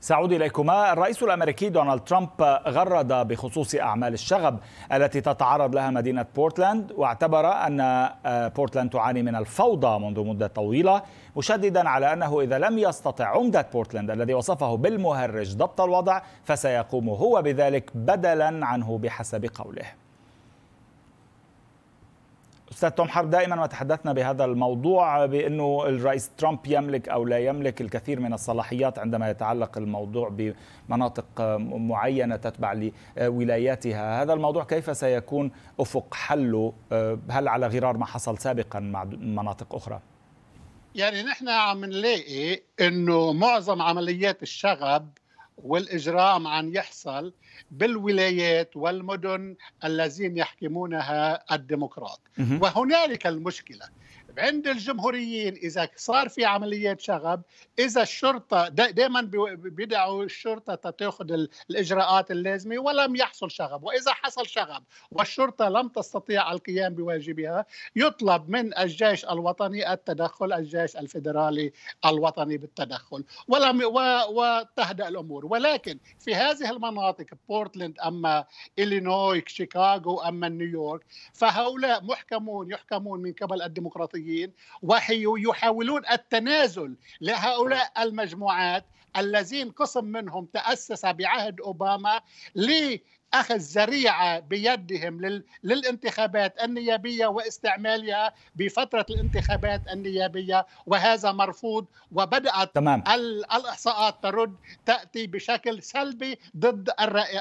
سأعود إليكما الرئيس الأمريكي دونالد ترامب غرد بخصوص أعمال الشغب التي تتعرض لها مدينة بورتلاند واعتبر أن آه، بورتلاند تعاني من الفوضى منذ مدة طويلة مشددا على أنه إذا لم يستطع عمدة بورتلاند الذي وصفه بالمهرج ضبط الوضع فسيقوم هو بذلك بدلا عنه بحسب قوله استاذ توم حرب دائما تحدثنا بهذا الموضوع بانه الرئيس ترامب يملك او لا يملك الكثير من الصلاحيات عندما يتعلق الموضوع بمناطق معينه تتبع لولاياتها، هذا الموضوع كيف سيكون افق حله؟ هل على غرار ما حصل سابقا مع مناطق اخرى؟ يعني نحن عم نلاقي انه معظم عمليات الشغب والإجرام عم يحصل بالولايات والمدن الذين يحكمونها الديمقراط وهنالك المشكلة عند الجمهوريين اذا صار في عمليات شغب اذا الشرطه دائما بيدعوا الشرطه تاخذ الاجراءات اللازمه ولم يحصل شغب واذا حصل شغب والشرطه لم تستطيع القيام بواجبها يطلب من الجيش الوطني التدخل الجيش الفيدرالي الوطني بالتدخل ولم وتهدا الامور ولكن في هذه المناطق بورتلاند اما الينوي شيكاغو اما نيويورك فهؤلاء محكمون يحكمون من قبل الديمقراطيه السوريين ويحاولون التنازل لهؤلاء نعم. المجموعات الذين قسم منهم تأسس بعهد أوباما أخذ ذريعة بيدهم للانتخابات النيابية واستعمالها بفترة الانتخابات النيابية وهذا مرفوض وبدأت تمام. الإحصاءات ترد تأتي بشكل سلبي ضد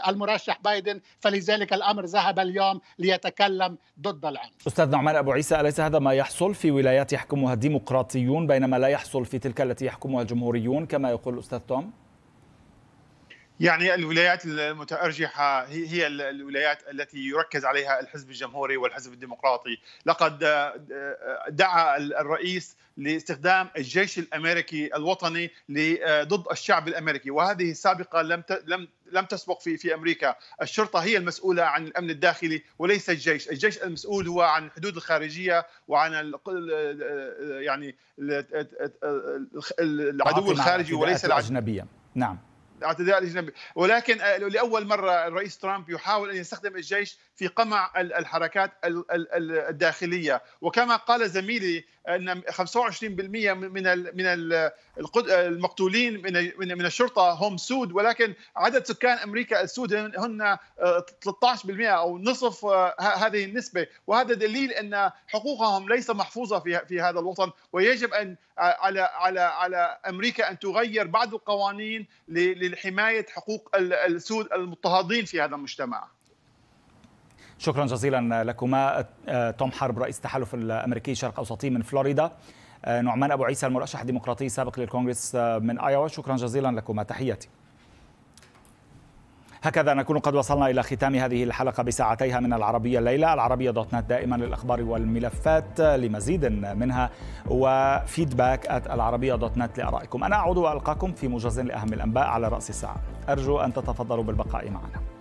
المرشح بايدن فلذلك الأمر ذهب اليوم ليتكلم ضد العنف أستاذ نعمان أبو عيسى أليس هذا ما يحصل في ولايات يحكمها الديمقراطيون بينما لا يحصل في تلك التي يحكمها الجمهوريون كما يقول الأستاذ توم؟ يعني الولايات المتأرجحة هي الولايات التي يركز عليها الحزب الجمهوري والحزب الديمقراطي لقد آه، آه، دعا الرئيس لاستخدام الجيش الامريكي الوطني آه، ضد الشعب الامريكي وهذه السابقه لم لم لم تسبق في في امريكا، الشرطه هي المسؤوله عن الامن الداخلي وليس الجيش، الجيش المسؤول هو عن الحدود الخارجيه وعن يعني العدو الخارجي وليس العدو الاجنبيه، نعم اعتداء الاجنبي ولكن آه، لاول مره الرئيس ترامب يحاول ان يستخدم الجيش في قمع الحركات الداخليه وكما قال زميلي ان 25% من من المقتولين من من الشرطه هم سود ولكن عدد سكان امريكا السود هن 13% آه، او نصف آه، هذه النسبه وهذا دليل ان حقوقهم ليس محفوظه في في هذا الوطن ويجب ان آه، على على على امريكا ان تغير بعض القوانين لحمايه حقوق السود المضطهدين في هذا المجتمع. شكرا جزيلا لكما أه، توم حرب رئيس التحالف الامريكي الشرق اوسطي من فلوريدا أه، نعمان ابو عيسى المرشح الديمقراطي السابق للكونغرس أه، من ايوا شكرا جزيلا لكما تحياتي هكذا نكون قد وصلنا إلى ختام هذه الحلقة بساعتيها من العربية الليلة العربية دوت نت دائما للأخبار والملفات لمزيد منها وفيدباك العربية دوت نت لأرائكم أنا أعود وألقاكم في موجز لأهم الأنباء على رأس الساعة أرجو أن تتفضلوا بالبقاء معنا